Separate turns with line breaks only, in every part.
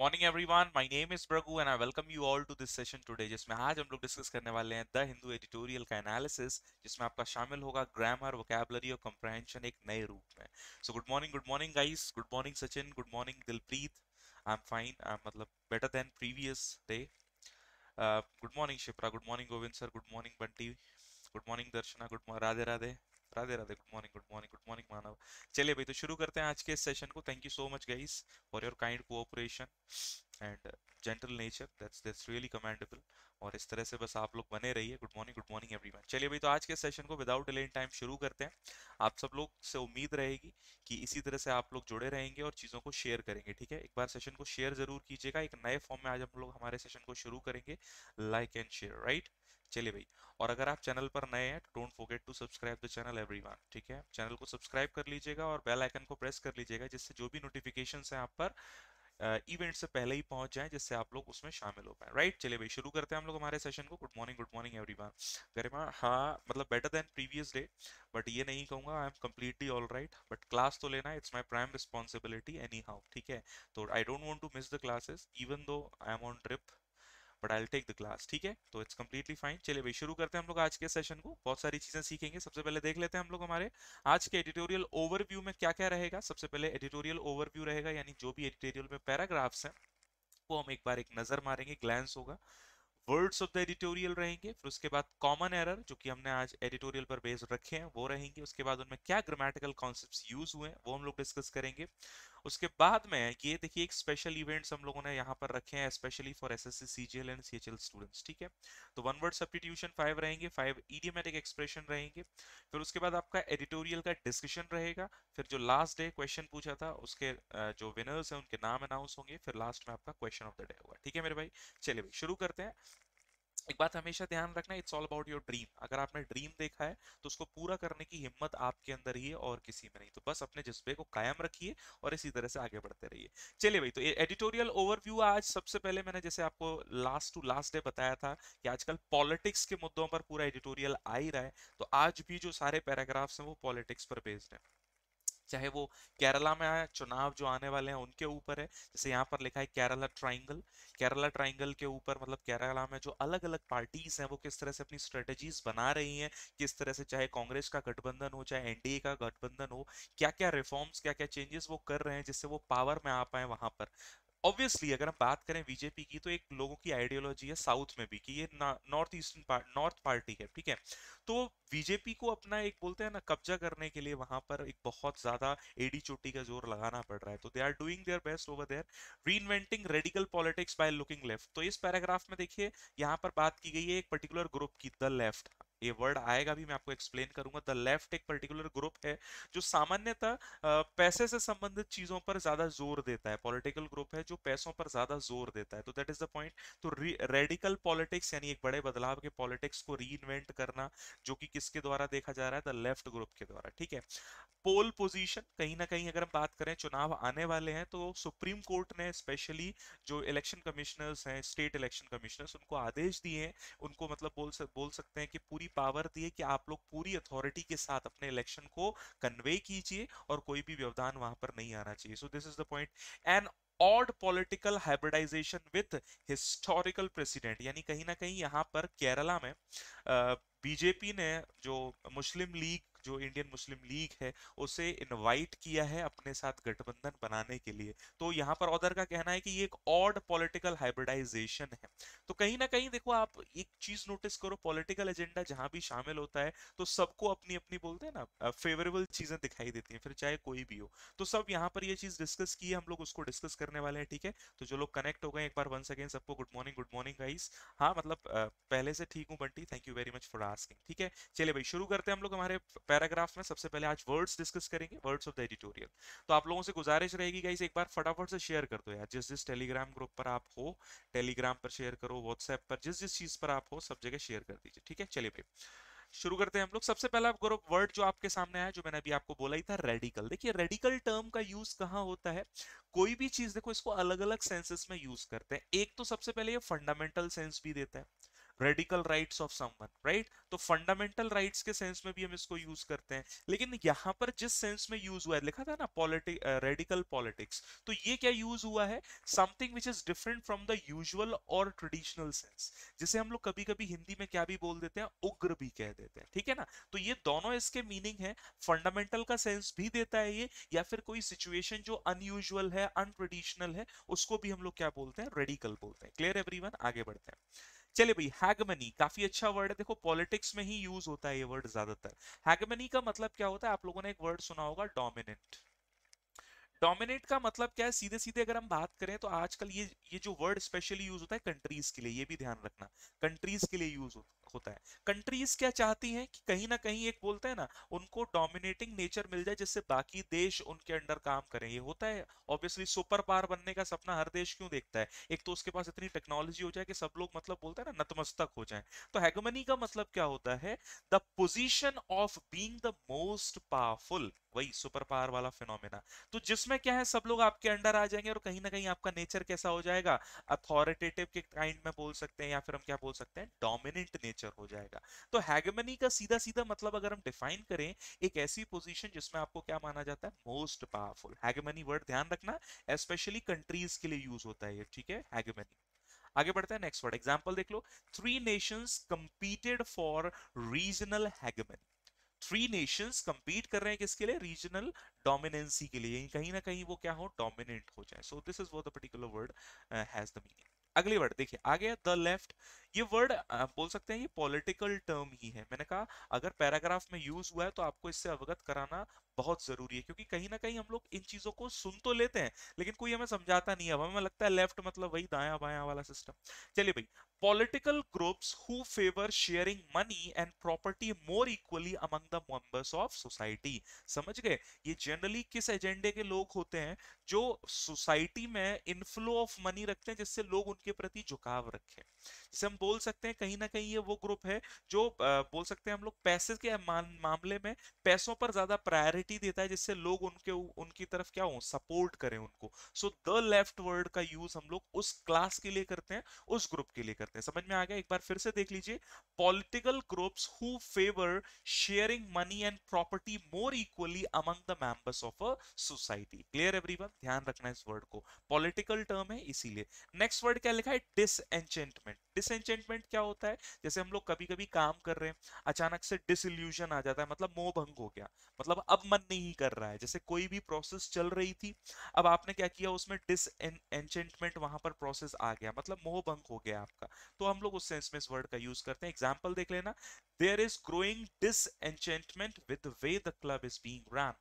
Morning every one my name is Pragu and I welcome you all to this session today जिसमें आज हम लोग discuss करने वाले हैं द हिंदू एडिटोरियल का एनालिसिस जिसमें आपका शामिल होगा ग्रामर वोकेबलरी और कम्प्रहेंशन एक नए रूप में so good morning good morning guys good morning Sachin good morning Dilpreet I am fine I am मतलब better than previous day good morning Shipra good morning Govind sir good morning Bunty good morning Darshana good Radhe Radhe Radhe Radhe good morning good morning good morning Manav चलिए भाई तो शुरू करते हैं आज के session को thank you so much guys for your kind cooperation and gentle nature that's that's really commendable और इस तरह से बस आप लोग बने रहिए good morning good morning everyone चलिए भाई तो आज के सेशन को विदाउट डिले इन टाइम शुरू करते हैं आप सब लोग से उम्मीद रहेगी कि इसी तरह से आप लोग जुड़े रहेंगे और चीज़ों को शेयर करेंगे ठीक है एक बार सेशन को शेयर जरूर कीजिएगा एक नए फॉर्म में आज हम लोग हमारे सेशन को शुरू करेंगे लाइक एंड शेयर राइट चलिए भाई और अगर आप चैनल पर नए हैं तो don't forget to subscribe the channel everyone ठीक है चैनल को सब्सक्राइब कर लीजिएगा और बेल आइकन को प्रेस कर लीजिएगा जिससे जो भी नोटिफिकेशन है आप पर इवेंट से पहले ही पहुंच जाए जिससे आप लोग उसमें शामिल हो पाए राइट चलिए भाई शुरू करते हैं हम लोग हमारे सेशन को good morning good morning everyone Garima हाँ मतलब better than previous day but ये नहीं कहूंगा I am completely all right but class तो लेना it's my prime responsibility anyhow ठीक है तो I don't want to miss the classes even though I am on trip but I take the class ठीक है तो it's completely fine चलिए भाई शुरू करते हैं हम लोग आज के सेशन को बहुत सारी चीजें सीखेंगे सबसे पहले देख लेते हैं हम लोग हमारे आज के एडिटोरियल ओवरव्यू में क्या क्या रहेगा सबसे पहले एडिटोरियल ओवरव्यू रहेगा यानी जो भी एडिटोरियल में पैराग्राफ्स हैं वो हम एक बार एक नजर मारेंगे ग्लैंस होगा वर्ड्स ऑफ द एडिटोरियल रहेंगे फिर उसके बाद कॉमन एरर जो कि हमने आज एडिटोरियल पर बेस्ड रखे हैं वो रहेंगे उसके बाद उनमें क्या ग्रामेटिकल कॉन्सेप्ट्स यूज हुए हैं वो हम लोग डिस्कस करेंगे उसके बाद में ये देखिए एक स्पेशल इवेंट्स हम लोगों ने यहाँ पर रखे हैं specially for S S C G L and C H L students ठीक है तो वन वर्ड सब्सटीट्यूशन फाइव रहेंगे फाइव इडियमेटिक एक्सप्रेशन रहेंगे फिर उसके बाद आपका एडिटोरियल का डिस्कशन रहेगा फिर जो लास्ट डे क्वेश्चन पूछा था उसके जो विनर्स हैं उनके नाम अनाउंस होंगे फिर लास्ट में आपका क्वेश्चन ऑफ द डे होगा ठीक है मेरे भाई चलिए भाई शुरू करते हैं एक बात हमेशा ध्यान रखना it's all about your dream अगर आपने ड्रीम देखा है तो उसको पूरा करने की हिम्मत आपके अंदर ही है और किसी में नहीं तो बस अपने जज्बे को कायम रखिए और इसी तरह से आगे बढ़ते रहिए चलिए भाई तो एडिटोरियल ओवरव्यू आज सबसे पहले मैंने जैसे आपको लास्ट टू लास्ट डे बताया था कि आजकल पॉलिटिक्स के मुद्दों पर पूरा एडिटोरियल आ ही रहा है तो आज भी जो सारे पैराग्राफ्स हैं वो पॉलिटिक्स पर बेस्ड है चाहे वो केरला में चुनाव जो आने वाले हैं उनके ऊपर है जैसे यहाँ पर लिखा है केरला ट्राइंगल केरला ट्राइंगल के ऊपर मतलब केरला में जो अलग अलग पार्टीज हैं वो किस तरह से अपनी स्ट्रेटजीज बना रही हैं किस तरह से चाहे कांग्रेस का गठबंधन हो चाहे एनडीए का गठबंधन हो क्या क्या रिफॉर्म्स क्या क्या चेंजेस वो कर रहे हैं जिससे वो पावर में आ पाए वहां पर ऑब्वियसली अगर हम बात करें बीजेपी की तो एक लोगों की आइडियोलॉजी है साउथ में भी कि ये north eastern part north party है ठीक है तो बीजेपी को अपना एक बोलते हैं ना कब्जा करने के लिए वहां पर एक बहुत ज्यादा एडी चोटी का जोर लगाना पड़ रहा है तो they are doing their best over there reinventing radical politics by looking left तो इस पैराग्राफ में देखिए यहाँ पर बात की गई है एक पर्टिकुलर ग्रुप की द लेफ्ट ये वर्ड आएगा भी मैं आपको एक्सप्लेन करूंगा द लेफ्ट एक पर्टिकुलर ग्रुप है जो सामान्यतः पैसे से संबंधित चीजों पर ज्यादा जोर देता है पॉलिटिकल ग्रुप है जो पैसों पर ज्यादा जोर देता है तो दैट इज द पॉइंट तो रेडिकल पॉलिटिक्स यानी एक बड़े बदलाव के पॉलिटिक्स को री करना जो कि किसके द्वारा देखा जा रहा है द लेफ्ट ग्रुप के द्वारा ठीक है पोल पोजीशन कहीं ना कहीं अगर हम बात करें चुनाव आने वाले हैं तो सुप्रीम कोर्ट ने स्पेशली जो इलेक्शन कमिश्नर्स हैं स्टेट इलेक्शन कमिश्नर्स उनको आदेश दिए हैं उनको मतलब बोल सक, बोल सकते हैं कि पूरी पावर दी है कि आप लोग पूरी अथॉरिटी के साथ अपने इलेक्शन को कन्वे कीजिए और कोई भी व्यवधान वहां पर नहीं आना चाहिए so this is the point and odd political hybridization with historical president यानी कहीं ना कहीं यहाँ पर केरला में बीजेपी ने जो मुस्लिम लीग जो इंडियन मुस्लिम लीग है उसे इनवाइट किया है अपने साथ गठबंधन बनाने के लिए तो यहाँ पर ऑदर का कहना है कि ये एक ऑड पॉलिटिकल हाइब्रिडाइजेशन है तो कहीं ना कहीं देखो आप एक चीज नोटिस करो पॉलिटिकल एजेंडा जहां भी शामिल होता है तो सबको अपनी अपनी बोलते हैं ना फेवरेबल चीजें दिखाई देती हैं फिर चाहे कोई भी हो तो सब यहाँ पर यह चीज डिस्कस की है हम लोग उसको डिस्कस करने वाले हैं ठीक है तो जो लोग कनेक्ट हो गए एक बार वन सेकेंड सबको good morning good morning guys हाँ मतलब पहले से ठीक हूँ Bunty thank you very much for asking ठीक है चलिए भाई शुरू करते हैं हम लोग हमारे पैराग्राफ में सबसे पहले आज वर्ड्स डिस्कस करेंगे वर्ड्स ऑफ द एडिटोरियल तो आप लोगों से गुजारिश रहेगी गाइस एक बार फटाफट से शेयर कर दो यार जिस जिस टेलीग्राम ग्रुप पर आप हो टेलीग्राम पर शेयर करो व्हाट्सएप पर जिस जिस चीज पर आप हो सब जगह शेयर कर दीजिए ठीक है चलिए भाई शुरू करते हैं हम लोग सबसे पहला गौरव वर्ड जो आपके सामने आया जो मैंने अभी आपको बोला ही था रेडिकल देखिए रेडिकल टर्म का यूज कहाँ होता है कोई भी चीज देखो इसको अलग अलग सेंसेस में यूज करते हैं एक तो सबसे पहले ये फंडामेंटल सेंस भी देता है radical rights of someone right तो फंडामेंटल राइट्स के सेंस में भी हम इसको यूज करते हैं लेकिन यहां पर जिस सेंस में यूज हुआ है लिखा था ना पॉलिटिक रेडिकल पॉलिटिक्स तो ये क्या यूज हुआ है something which is different from the usual और ट्रेडिशनल सेंस जिसे हम लोग कभी कभी हिंदी में क्या भी बोल देते हैं उग्र भी कह देते हैं ठीक है ना तो ये दोनों इसके मीनिंग है फंडामेंटल का सेंस भी देता है ये या फिर कोई सिचुएशन जो अनयूजल है अनट्रेडिशनल है उसको भी हम लोग क्या बोलते हैं रेडिकल बोलते हैं क्लियर एवरीवन आगे बढ़ते हैं चलिए भाई हैगमनी काफी अच्छा वर्ड है देखो पॉलिटिक्स में ही यूज होता है ये वर्ड ज्यादातर हैगमनी का मतलब क्या होता है आप लोगों ने एक वर्ड सुना होगा डोमिनेंट डोमिनेट का मतलब क्या है सीधे सीधे अगर हम बात करें तो आजकल ये ये जो वर्ड स्पेशली यूज होता है कंट्रीज के लिए ये भी ध्यान रखना कंट्रीज के लिए यूज होता है होता है कंट्रीज क्या चाहती हैं कि कहीं ना कहीं एक बोलते हैं ना उनको डोमिनेटिंग नेचर मिल जाए जिससे बाकी देश उनके अंडर काम करें ये होता है ऑब्वियसली सुपर पावर बनने का सपना हर देश क्यों देखता है एक तो उसके पास इतनी टेक्नोलॉजी हो जाए कि सब लोग मतलब बोलते हैं ना नतमस्तक हो जाए तो हैगमनी का मतलब क्या होता है the position of being the most powerful वही सुपर पावर वाला फिनोमेना तो जिसमें क्या है सब लोग आपके अंडर आ जाएंगे और कहीं ना कहीं आपका नेचर कैसा हो जाएगा अथॉरिटेटिव के काइंड में बोल सकते हैं या फिर हम क्या बोल सकते हैं डोमिनेंट नेचर स्ट्रक्चर हो जाएगा तो हैगमनी का सीधा सीधा मतलब अगर हम डिफाइन करें एक ऐसी पोजीशन जिसमें आपको क्या माना जाता है मोस्ट पावरफुल हैगमनी वर्ड ध्यान रखना स्पेशली कंट्रीज के लिए यूज होता है ठीक है हैगमनी आगे बढ़ते हैं नेक्स्ट वर्ड एग्जाम्पल देख लो three nations competed for regional hegemony three nations compete कर रहे हैं किसके लिए रीजनल डोमिनेंसी के लिए कहीं ना कहीं वो क्या हो डोमिनेंट हो जाए सो दिस इज वो the particular word has the meaning अगली वर्ड देखिए आ गया द लेफ्ट ये वर्ड बोल सकते हैं ये पॉलिटिकल टर्म ही है मैंने कहा अगर पैराग्राफ में यूज हुआ है तो आपको इससे अवगत कराना बहुत जरूरी है क्योंकि कहीं ना कहीं हम लोग इन चीजों को सुन तो लेते हैं लेकिन कोई हमें समझाता नहीं है हमें लगता है लेफ्ट मतलब वही दाया बाया वाला सिस्टम चलिए भाई political groups who favour sharing money and property more equally among the members of society समझ गए ये जनरली किस एजेंडे के लोग होते हैं जो सोसाइटी में इनफ्लो ऑफ मनी रखते हैं जिससे लोग उनके प्रति झुकाव रखे जिसे हम बोल सकते हैं कहीं ना कहीं ये वो ग्रुप है जो बोल सकते हैं हम लोग पैसे के मामले में पैसों पर ज्यादा प्रायोरिटी देता है जिससे लोग उनके उनकी तरफ क्या हो सपोर्ट करें उनको सो द लेफ्ट वर्ड का यूज हम लोग उस क्लास के लिए करते हैं उस ग्रुप के लिए करते हैं सकते हैं समझ में आ गया एक बार फिर से देख लीजिए political groups who favour sharing money and property more equally among the members of a society clear everyone ध्यान रखना इस वर्ड को पॉलिटिकल टर्म है इसीलिए नेक्स्ट वर्ड क्या लिखा है डिसएंचेंटमेंट डिसएंचेंटमेंट क्या होता है जैसे हम लोग कभी कभी काम कर रहे हैं अचानक से डिसल्यूजन आ जाता है मतलब मोह भंग हो गया मतलब अब मन नहीं कर रहा है जैसे कोई भी प्रोसेस चल रही थी अब आपने क्या किया उसमें डिस एंचेंटमेंट वहां पर प्रोसेस आ गया मतलब मोह भंग हो गया आपका तो हम लोग उस सेंस में इस वर्ड का यूज करते हैं एग्जाम्पल देख लेना there is growing disenchantment with way the club is being run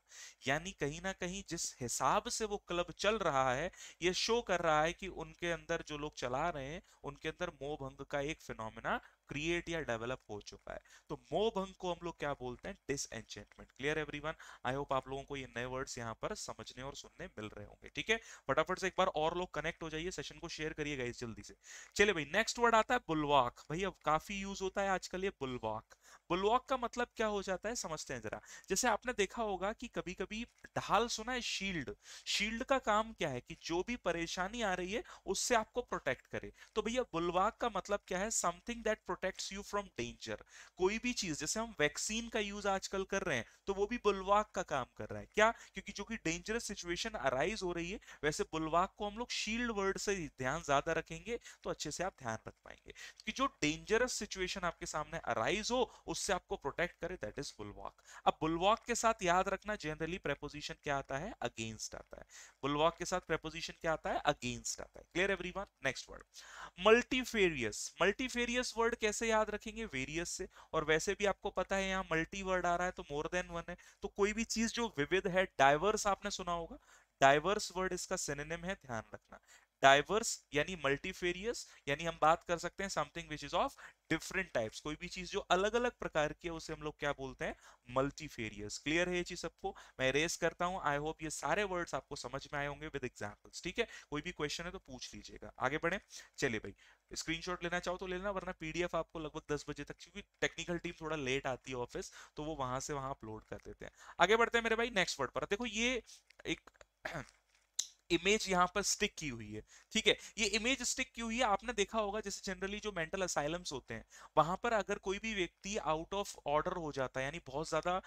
यानी कहीं ना कहीं जिस हिसाब से वो क्लब चल रहा है ये शो कर रहा है कि उनके अंदर जो लोग चला रहे हैं उनके अंदर मोह भंग का एक फिनोमिना क्रिएट या डेवलप हो चुका है तो मोह भंग को हम लोग क्या बोलते हैं disenchantment clear one I hope आप लोगों को ये नए वर्ड्स यहाँ पर समझने और सुनने मिल रहे होंगे ठीक है फटाफट से एक बार और लोग कनेक्ट हो जाइए सेशन को शेयर करिएगा इस जल्दी से चलिए भाई नेक्स्ट वर्ड आता है बुलवाक भाई अब काफी यूज होता है आजकल ये बुलवाक बुलवॉक का मतलब क्या हो जाता है समझते हैं जरा जैसे आपने देखा होगा कि कभी कभी ढाल सुना है शील्ड शील्ड का काम क्या है कि जो भी परेशानी आ रही है उससे आपको प्रोटेक्ट करे तो भैया बुलवाक का मतलब क्या है something that protects you from danger कोई भी चीज जैसे हम वैक्सीन का यूज आजकल कर रहे हैं तो वो भी बुलवाक का काम कर रहा है क्या क्योंकि जो कि डेंजरस सिचुएशन अराइज हो रही है वैसे बुलवाक को हम लोग शील्ड वर्ड से ध्यान ज्यादा रखेंगे तो अच्छे से आप ध्यान रख पाएंगे क्योंकि जो डेंजरस सिचुएशन आपके सामने अराइज हो उस उससे आपको प्रोटेक्ट करे दैट इज बुलवाक अब बुलवाक के साथ याद रखना जनरली प्रेपोजिशन क्या आता है अगेंस्ट आता है बुलवाक के साथ प्रेपोजिशन क्या आता है अगेंस्ट आता है clear everyone next word multifarious multifarious word कैसे याद रखेंगे वेरियस से और वैसे भी आपको पता है यहाँ मल्टी वर्ड आ रहा है तो मोर देन वन है तो कोई भी चीज जो विविध है डाइवर्स आपने सुना होगा डाइवर्स वर्ड इसका सिनेम है ध्यान रखना डाइवर्स यानी मल्टीफेरियस यानी हम बात कर सकते हैं something which is of different types कोई भी चीज जो अलग अलग प्रकार की है उसे हम लोग क्या बोलते हैं मल्टीफेरियस क्लियर है ये चीज सबको मैं रेस करता हूं आई होप ये सारे वर्ड्स आपको समझ में आए होंगे विद एग्जाम्पल्स ठीक है कोई भी क्वेश्चन है तो पूछ लीजिएगा आगे बढ़े चलिए भाई स्क्रीनशॉट लेना चाहो तो ले लेना वरना पीडीएफ आपको लगभग दस बजे तक क्योंकि टेक्निकल टीम थोड़ा लेट आती है ऑफिस तो वो वहां से वहां अपलोड कर देते हैं आगे बढ़ते हैं मेरे भाई नेक्स्ट वर्ड पर देखो ये एक इमेज यहाँ पर स्टिक की हुई है ठीक है ये इमेज स्टिक की हुई है आपने देखा होगा जैसे जनरली जो मेंटल असाइलम्स होते हैं वहां पर अगर कोई भी व्यक्ति आउट ऑफ ऑर्डर हो जाता है यानी बहुत ज्यादा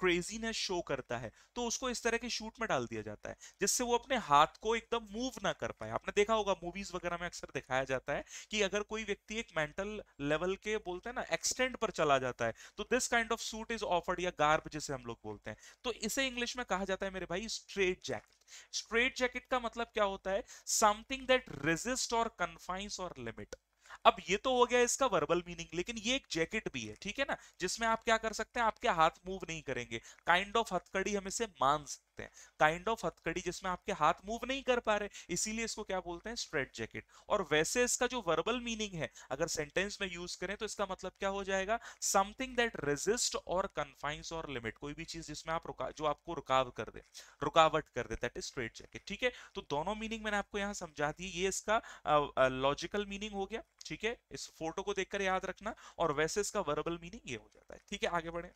क्रेजीनेस शो करता है तो उसको इस तरह के शूट में डाल दिया जाता है जिससे वो अपने हाथ को एकदम मूव ना कर पाए आपने देखा होगा मूवीज वगैरह में अक्सर दिखाया जाता है कि अगर कोई व्यक्ति एक मेंटल लेवल के बोलते हैं ना एक्सटेंड पर चला जाता है तो this kind of suit is offered या गार्ब जिसे हम लोग बोलते हैं तो इसे इंग्लिश में कहा जाता है मेरे भाई स्ट्रेट जैकेट स्ट्रेट जैकेट का मतलब क्या होता है समथिंग दैट रेजिस्ट और कन्फाइंस और लिमिट अब ये तो हो गया इसका वर्बल मीनिंग लेकिन ये एक जैकेट भी है ठीक है ना जिसमें आप क्या कर सकते हैं आपके हाथ मूव नहीं करेंगे काइंड ऑफ हथकड़ी हम इसे मान सकते हैं काइंड ऑफ हथकड़ी जिसमें आपके हाथ मूव नहीं कर पा रहे इसीलिए इसको क्या बोलते हैं स्ट्रेट जैकेट और वैसे इसका जो वर्बल मीनिंग है अगर सेंटेंस में यूज करें तो इसका मतलब क्या हो जाएगा समथिंग दैट रेजिस्ट और कन्फाइंस और लिमिट कोई भी चीज जिसमें आप रुका जो आपको रुकाव कर दे रुकावट कर दे दैट इज स्ट्रेट जैकेट ठीक है तो दोनों मीनिंग मैंने आपको यहाँ समझा दी ये इसका लॉजिकल मीनिंग हो गया ठीक है इस फोटो को देखकर याद रखना और वैसे इसका वर्बल मीनिंग ये हो जाता है ठीक है आगे बढ़े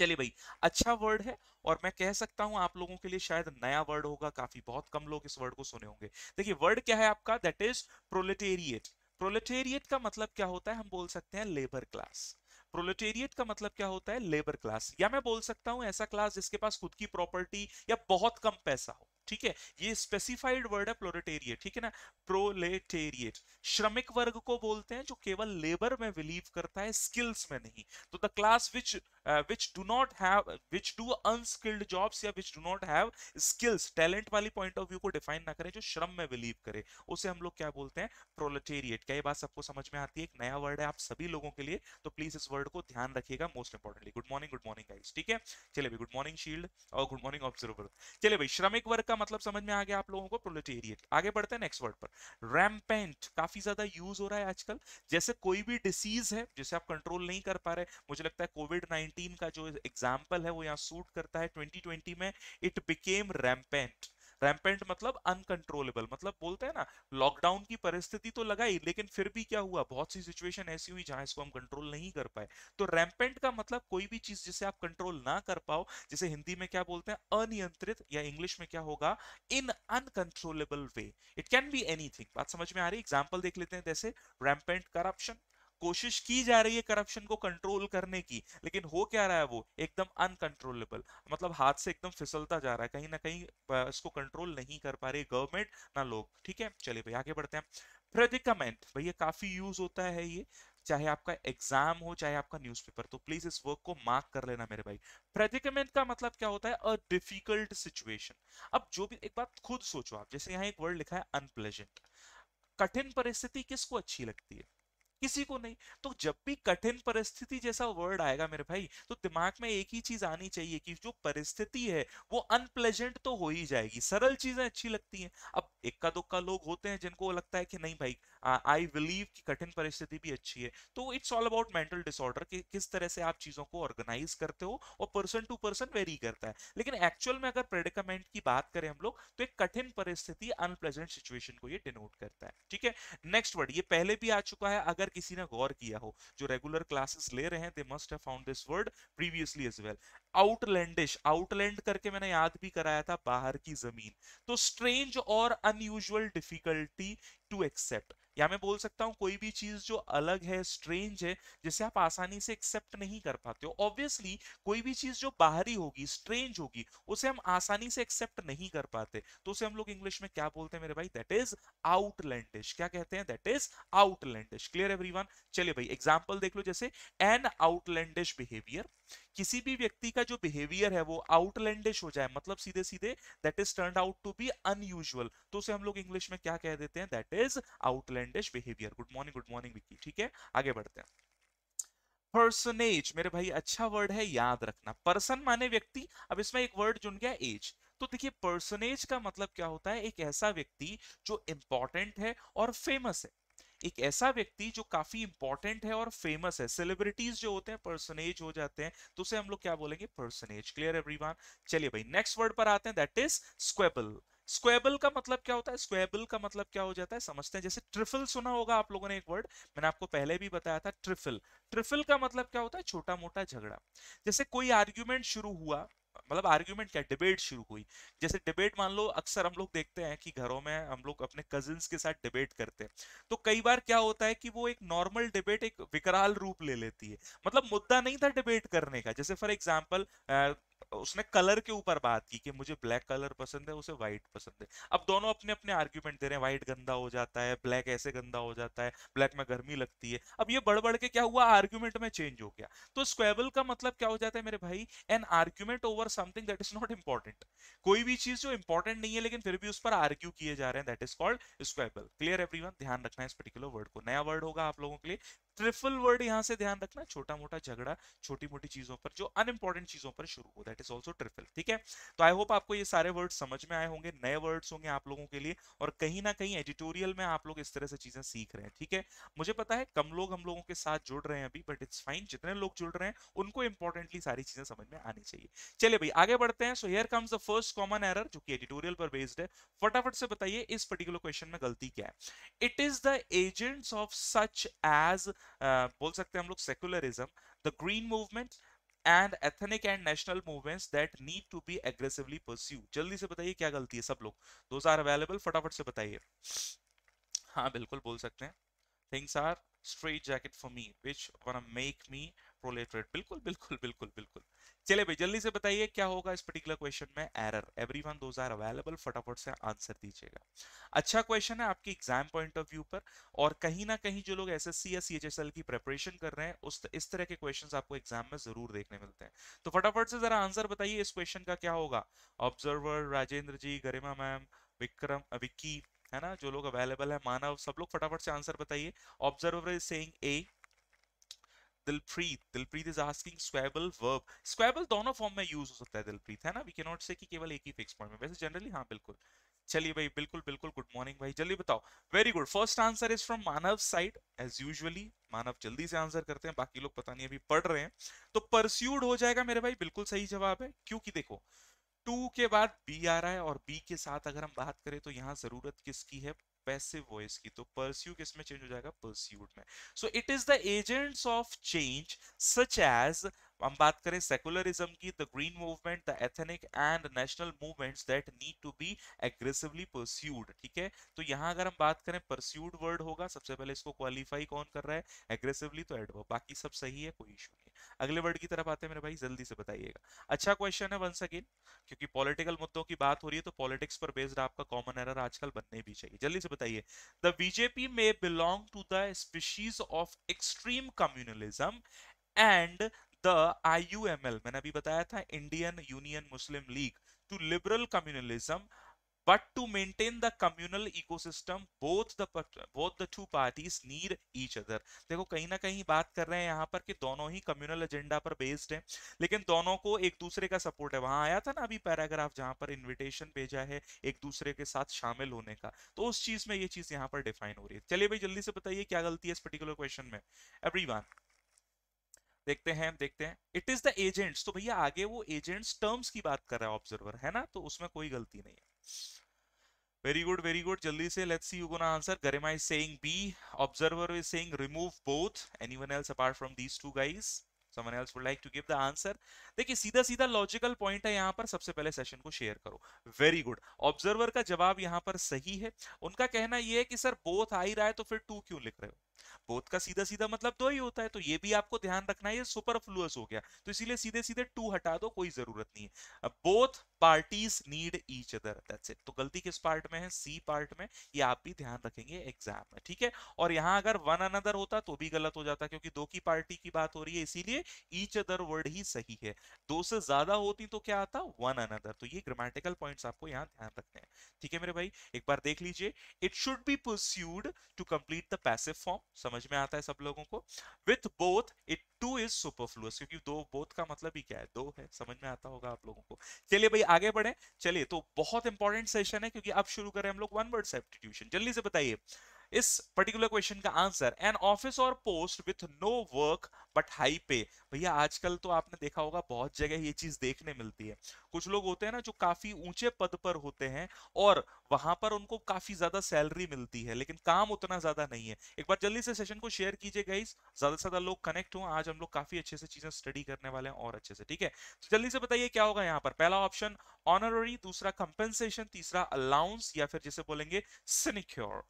चलिए भाई अच्छा वर्ड है और मैं कह सकता हूं आप लोगों के लिए शायद नया वर्ड होगा काफी बहुत कम लोग इस वर्ड को सुने होंगे देखिए वर्ड क्या है आपका दैट इज प्रोलेटेरिएट प्रोलेटेरिएट का मतलब क्या होता है हम बोल सकते हैं लेबर क्लास प्रोलेटेरिएट का मतलब क्या होता है लेबर क्लास या मैं बोल सकता हूं ऐसा क्लास जिसके पास खुद की प्रॉपर्टी या बहुत कम पैसा हो ठीक है ये स्पेसिफाइड वर्ड है प्लोरेटेरिएट ठीक है ना प्रोलेटेरिएट श्रमिक वर्ग को बोलते हैं जो केवल लेबर में बिलीव करता है स्किल्स में नहीं तो the class which which do not have which do unskilled jobs या which do not have skills talent वाली पॉइंट ऑफ व्यू को डिफाइन ना करें जो श्रम में बिलीव करे उसे हम लोग क्या बोलते हैं प्रोलेटेरिएट क्या ये बात सबको समझ में आती है एक नया वर्ड है आप सभी लोगों के लिए तो प्लीज इस वर्ड को ध्यान रखिएगा most importantly good morning good morning guys ठीक है चलिए भाई गुड मॉर्निंग शील्ड और गुड मॉर्निंग ऑब्जर्वर चलिए भाई श्रमिक वर्ग का मतलब समझ में आ गया आप लोगों को प्रोलेटेरिएट आगे बढ़ते हैं नेक्स्ट वर्ड पर रैमपेंट काफी ज्यादा यूज हो रहा है आजकल जैसे कोई भी डिसीज है जिसे आप कंट्रोल नहीं कर पा रहे मुझे लगता है कोविड नाइनटीन 2019 का जो एग्जाम्पल है वो यहाँ सूट करता है 2020 में इट बिकेम रैम्पेंट रैम्पेंट मतलब अनकंट्रोलेबल मतलब बोलते हैं ना लॉकडाउन की परिस्थिति तो लगाई लेकिन फिर भी क्या हुआ बहुत सी सिचुएशन ऐसी हुई जहां इसको हम कंट्रोल नहीं कर पाए तो रैम्पेंट का मतलब कोई भी चीज जिसे आप कंट्रोल ना कर पाओ जिसे हिंदी में क्या बोलते हैं अनियंत्रित या इंग्लिश में क्या होगा in uncontrollable way it can be any बात समझ में आ रही एग्जाम्पल देख लेते हैं जैसे रैम्पेंट करप्शन कोशिश की जा रही है करप्शन को कंट्रोल करने की लेकिन हो क्या रहा है वो एकदम अनकंट्रोलेबल मतलब हाथ से एकदम फिसलता जा रहा है कहीं ना कहीं इसको कंट्रोल नहीं कर पा रही गवर्नमेंट ना लोग ठीक है चलिए भाई आगे बढ़ते हैं प्रेडिकमेंट भैया काफी यूज होता है ये चाहे आपका एग्जाम हो चाहे आपका न्यूज़पेपर तो प्लीज इस वर्क को मार्क कर लेना मेरे भाई प्रेडिकमेंट का मतलब क्या होता है अ डिफिकल्ट सिचुएशन अब जो भी एक बात खुद सोचो आप जैसे यहाँ एक वर्ड लिखा है अनप्लेजेंट कठिन परिस्थिति किसको अच्छी लगती है किसी को नहीं तो जब भी कठिन परिस्थिति जैसा वर्ड आएगा मेरे भाई तो दिमाग में एक ही चीज आनी चाहिए कि जो परिस्थिति है वो अनप्लेजेंट तो हो ही जाएगी सरल चीजें अच्छी लगती हैं अब इक्का दुक्का लोग होते हैं जिनको लगता है कि नहीं भाई आई बिलीव कि कठिन परिस्थिति भी अच्छी है तो it's all about mental disorder कि किस तरह से आप चीजों को ऑर्गेनाइज करते हो और पर्सन टू पर्सन वेरी करता है लेकिन एक्चुअल में अगर प्रेडिकमेंट की बात करें हम लोग तो एक कठिन परिस्थिति अनप्रेजेंट सिचुएशन को ये डिनोट करता है ठीक है नेक्स्ट वर्ड ये पहले भी आ चुका है अगर किसी ने गौर किया हो जो रेगुलर क्लासेस ले रहे हैं they must have found this word previously as well outlandish outland करके मैंने याद भी कराया था बाहर की जमीन तो स्ट्रेंज और अनयूजल डिफिकल्टी टू एक्सेप्ट या मैं बोल सकता हूँ कोई भी चीज जो अलग है स्ट्रेंज है जिसे आप आसानी से एक्सेप्ट नहीं कर पाते हो ऑब्वियसली कोई भी चीज जो बाहरी होगी स्ट्रेंज होगी उसे हम आसानी से एक्सेप्ट नहीं कर पाते तो उसे हम लोग इंग्लिश में क्या बोलते हैं मेरे भाई दैट इज आउटलैंडिश क्या कहते हैं that is outlandish clear everyone चलिए भाई एग्जाम्पल देख लो जैसे एन आउटलैंडिश बिहेवियर किसी भी व्यक्ति का जो बिहेवियर है वो आउटलैंडिश हो जाए मतलब सीधे सीधे that is turn out to be unusual तो उसे हम लोग इंग्लिश में क्या कह देते हैं that is outlandish behaviour good morning good morning Vicky ठीक है आगे बढ़ते हैं पर्सनेज मेरे भाई अच्छा वर्ड है याद रखना पर्सन माने व्यक्ति अब इसमें एक वर्ड जुड़ गया एज तो देखिए पर्सनेज का मतलब क्या होता है एक ऐसा व्यक्ति जो इंपॉर्टेंट है और फेमस है एक ऐसा व्यक्ति जो काफी इंपॉर्टेंट है और फेमस है सेलिब्रिटीज जो होते हैं पर्सनेज हो जाते हैं तो उसे हम लोग क्या बोलेंगे पर्सनेज क्लियर एवरीवन चलिए भाई नेक्स्ट वर्ड पर आते हैं दैट इज स्क्वेबल स्क्वेबल का मतलब क्या होता है स्क्वेबल का मतलब क्या हो जाता है समझते हैं जैसे ट्रिफल सुना होगा आप लोगों ने एक वर्ड मैंने आपको पहले भी बताया था ट्रिफिल ट्रिफिल का मतलब क्या होता है छोटा मोटा झगड़ा जैसे कोई आर्ग्यूमेंट शुरू हुआ मतलब आर्ग्यूमेंट क्या डिबेट शुरू हुई जैसे डिबेट मान लो अक्सर हम लोग देखते हैं कि घरों में हम लोग अपने कजिन के साथ डिबेट करते हैं तो कई बार क्या होता है कि वो एक नॉर्मल डिबेट एक विकराल रूप ले लेती है मतलब मुद्दा नहीं था डिबेट करने का जैसे फॉर एग्जाम्पल उसने कलर के ऊपर बात की कि मुझे ब्लैक कलर पसंद है उसे व्हाइट पसंद है अब दोनों अपने अपने आर्ग्यूमेंट दे रहे हैं व्हाइट गंदा हो जाता है ब्लैक ऐसे गंदा हो जाता है ब्लैक में गर्मी लगती है अब ये बढ़ बढ़ के क्या हुआ आर्ग्यूमेंट में चेंज हो गया तो स्क्वेबल का मतलब क्या हो जाता है मेरे भाई an argument over something that is not important कोई भी चीज जो इंपॉर्टेंट नहीं है लेकिन फिर भी उस पर आर्ग्यू किए जा रहे हैं that is called squabble clear every ध्यान रखना है इस पर्टिकुलर वर्ड को नया वर्ड होगा आप लोगों के लिए ट्रिपल वर्ड यहां से ध्यान रखना छोटा मोटा झगड़ा छोटी मोटी चीजों पर जो अनइम्पॉर्टेंट चीजों पर शुरू हो दैट इज ऑल्सो ट्रिफल ठीक है तो आई होप आपको ये सारे वर्ड समझ में आए होंगे नए वर्ड्स होंगे आप लोगों के लिए और कहीं ना कहीं एडिटोरियल में आप लोग इस तरह से चीजें सीख रहे हैं ठीक है मुझे पता है कम लोग हम लोगों के साथ जुड़ रहे हैं अभी बट इट्स फाइन जितने लोग जुड़ रहे हैं उनको इंपॉर्टेंटली सारी चीजें समझ में आनी चाहिए चलिए भाई आगे बढ़ते हैं so here comes the first common error जो कि एडिटोरियल पर बेस्ड है फटाफट से बताइए इस पर्टिकुलर क्वेश्चन में गलती क्या है it is the agents of such as बोल सकते हैं हम लोग secularism the green movement and ethnic and national movements that need to be aggressively pursue जल्दी से बताइए क्या गलती है सब लोग दोज आर अवेलेबल फटाफट से बताइए हाँ बिल्कुल बोल सकते हैं things are straitjacket for me which one make me प्रोलेट बिल्कुल बिल्कुल बिल्कुल बिल्कुल चले भाई जल्दी से बताइए क्या होगा इस पर्टिकुलर क्वेश्चन में error every one are available फटाफट से आंसर दीजिएगा अच्छा क्वेश्चन है आपकी एग्जाम पॉइंट ऑफ व्यू पर और कहीं ना कहीं जो लोग एसएससी या सीएचएसएल की प्रिपरेशन कर रहे हैं उस इस तरह के क्वेश्चंस आपको एग्जाम में जरूर देखने मिलते हैं तो फटाफट से जरा आंसर बताइए इस क्वेश्चन का क्या होगा ऑब्जर्वर राजेंद्र जी गरिमा मैम विक्रम विक्की है ना जो लोग अवेलेबल है मानव सब लोग फटाफट से आंसर बताइए observer is saying A Dilpreet Dilpreet is asking squabble verb squabble दोनों फॉर्म में यूज हो सकता है दिलप्रीत है ना वी के नॉट से केवल एक ही फिक्स पॉइंट में वैसे जनरली हाँ बिल्कुल चलिए भाई बिल्कुल बिल्कुल गुड मॉर्निंग भाई जल्दी बताओ very good first answer is from Manav side as usually Manav जल्दी से आंसर करते हैं बाकी लोग पता नहीं अभी पढ़ रहे हैं तो परस्यूड हो जाएगा मेरे भाई बिल्कुल सही जवाब है क्योंकि देखो टू के बाद बी आ रहा है और बी के साथ अगर हम बात करें तो यहाँ जरूरत किसकी है पैसिव वॉइस की तो परस्यू किस में चेंज हो जाएगा परस्यूड में so it is the agents of change such as हम बात करें सेकुलरिज्म की the green movement the ethnic and national movements that need to be aggressively pursued ठीक है तो यहाँ अगर हम बात करें परस्यूड वर्ड होगा सबसे पहले इसको क्वालिफाई कौन कर रहा है एग्रेसिवली तो एडवर्ब बाकी सब सही है कोई इशू नहीं अगले वर्ड की तरफ आते हैं मेरे भाई जल्दी से बताइएगा अच्छा क्वेश्चन है वंस अगेन क्योंकि पॉलिटिकल मुद्दों की बात हो रही है तो पॉलिटिक्स पर बेस्ड आपका कॉमन एरर आजकल बनने भी चाहिए जल्दी से बताइए द बीजेपी में belong to the species of extreme communalism and the I मैंने अभी बताया था Indian Union Muslim League to liberal communalism But to maintain the communal ecosystem, both the both the two parties need each other. देखो कहीं ना कहीं बात कर रहे हैं यहाँ पर कि दोनों ही कम्युनल एजेंडा पर बेस्ड हैं, लेकिन दोनों को एक दूसरे का सपोर्ट है वहां आया था ना अभी पैराग्राफ जहां पर इनविटेशन भेजा है एक दूसरे के साथ शामिल होने का तो उस चीज में ये चीज यहाँ पर डिफाइन हो रही है चलिए भाई जल्दी से बताइए क्या गलती है इस पर्टिकुलर क्वेश्चन में एवरी देखते हैं देखते हैं इट इज द एजेंट्स तो भैया आगे वो एजेंट्स टर्म्स की बात कर रहा है ऑब्जर्वर है ना तो उसमें कोई गलती नहीं है वेरी गुड वेरी गुड जल्दी से let's see you gonna answer Garima is saying B observer is saying remove both anyone else apart from these two guys someone else would like to give the answer देखिए सीधा सीधा logical point है यहाँ पर सबसे पहले सेशन को share करो वेरी गुड ऑब्जर्वर का जवाब यहाँ पर सही है उनका कहना यह है कि सर बोथ आ ही रहा है तो फिर टू क्यों लिख रहे हो बोथ का सीधा सीधा मतलब दो ही होता है तो ये भी आपको ध्यान रखना है ये सुपरफ्लुअस हो गया तो इसीलिए सीधे सीधे टू हटा दो कोई जरूरत नहीं है both parties need each other that's it तो गलती किस पार्ट में है सी पार्ट में ये आप भी ध्यान रखेंगे एग्जाम में ठीक है और यहां अगर वन अनदर होता तो भी गलत हो जाता क्योंकि दो की पार्टी की बात हो रही है इसीलिए ईच अदर वर्ड ही सही है दो से ज्यादा होती तो क्या आता वन अनदर तो ये ग्रामेटिकल पॉइंट्स आपको यहाँ ध्यान रखते हैं ठीक है मेरे भाई एक बार देख लीजिए it should be pursued to complete the passive form समझ में आता है सब लोगों को with both it too is superfluous क्योंकि दो बोथ का मतलब ही क्या है दो है समझ में आता होगा आप लोगों को चलिए भाई आगे बढ़े चलिए तो बहुत इंपॉर्टेंट सेशन है क्योंकि अब शुरू करें हम लोग वन वर्ड सब्सटीट्यूशन जल्दी से बताइए इस पर्टिकुलर क्वेश्चन का आंसर एन ऑफिस और post with no work but high pay भैया आजकल तो आपने देखा होगा बहुत जगह ये चीज देखने मिलती है कुछ लोग होते हैं ना जो काफी ऊंचे पद पर होते हैं और वहां पर उनको काफी ज्यादा सैलरी मिलती है लेकिन काम उतना ज्यादा नहीं है एक बार जल्दी से सेशन को शेयर कीजिए गाइस ज्यादा से ज्यादा लोग कनेक्ट हो आज हम लोग काफी अच्छे से चीजें स्टडी करने वाले हैं और अच्छे से ठीक है तो जल्दी से बताइए क्या होगा यहाँ पर पहला ऑप्शन ऑनररी दूसरा कंपेंसेशन तीसरा अलाउंस या फिर जिसे बोलेंगे सिनिक्योर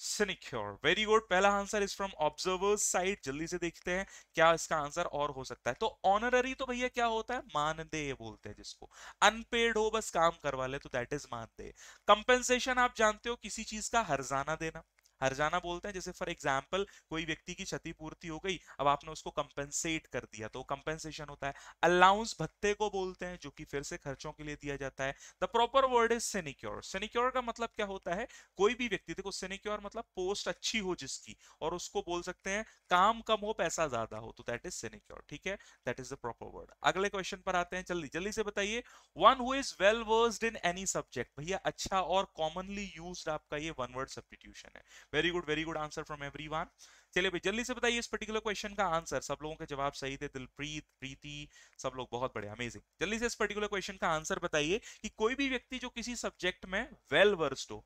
सिनिक्योर वेरी गुड पहला answer is from observers side जल्दी से देखते हैं क्या इसका आंसर और हो सकता है तो ऑनररी तो भैया क्या होता है मानदेय बोलते हैं जिसको अनपेड हो बस काम करवा ले तो दैट इज मानदेय कंपेंसेशन आप जानते हो किसी चीज का हर्जाना देना हर्जाना बोलते हैं जैसे फॉर एग्जाम्पल कोई व्यक्ति की क्षतिपूर्ति हो गई अब आपने उसको कंपेंसेट कर दिया तो कंपेंसेशन होता है अलाउंस भत्ते को बोलते हैं जो कि फिर से खर्चों के लिए दिया जाता है the proper word is sinecure sinecure का मतलब क्या होता है कोई भी व्यक्ति देखो सेनिक्योर मतलब पोस्ट अच्छी हो जिसकी और उसको बोल सकते हैं काम कम हो पैसा ज्यादा हो तो दैट इज सेनिक्योर ठीक है that is the proper word अगले क्वेश्चन पर आते हैं जल्दी जल्दी से बताइए one who is well versed in any subject भैया अच्छा और कॉमनली यूज्ड आपका ये वन वर्ड सब्सटीट्यूशन है very good very good answer from everyone चलिए भाई जल्दी से बताइए इस पर्टिकुलर क्वेश्चन का आंसर सब लोगों के जवाब सही थे दिलप्रीत प्रीति सब लोग बहुत बड़े अमेजिंग जल्दी से इस पर्टिकुलर क्वेश्चन का आंसर बताइए कि कोई भी व्यक्ति जो किसी सब्जेक्ट में वेल वर्स्ड हो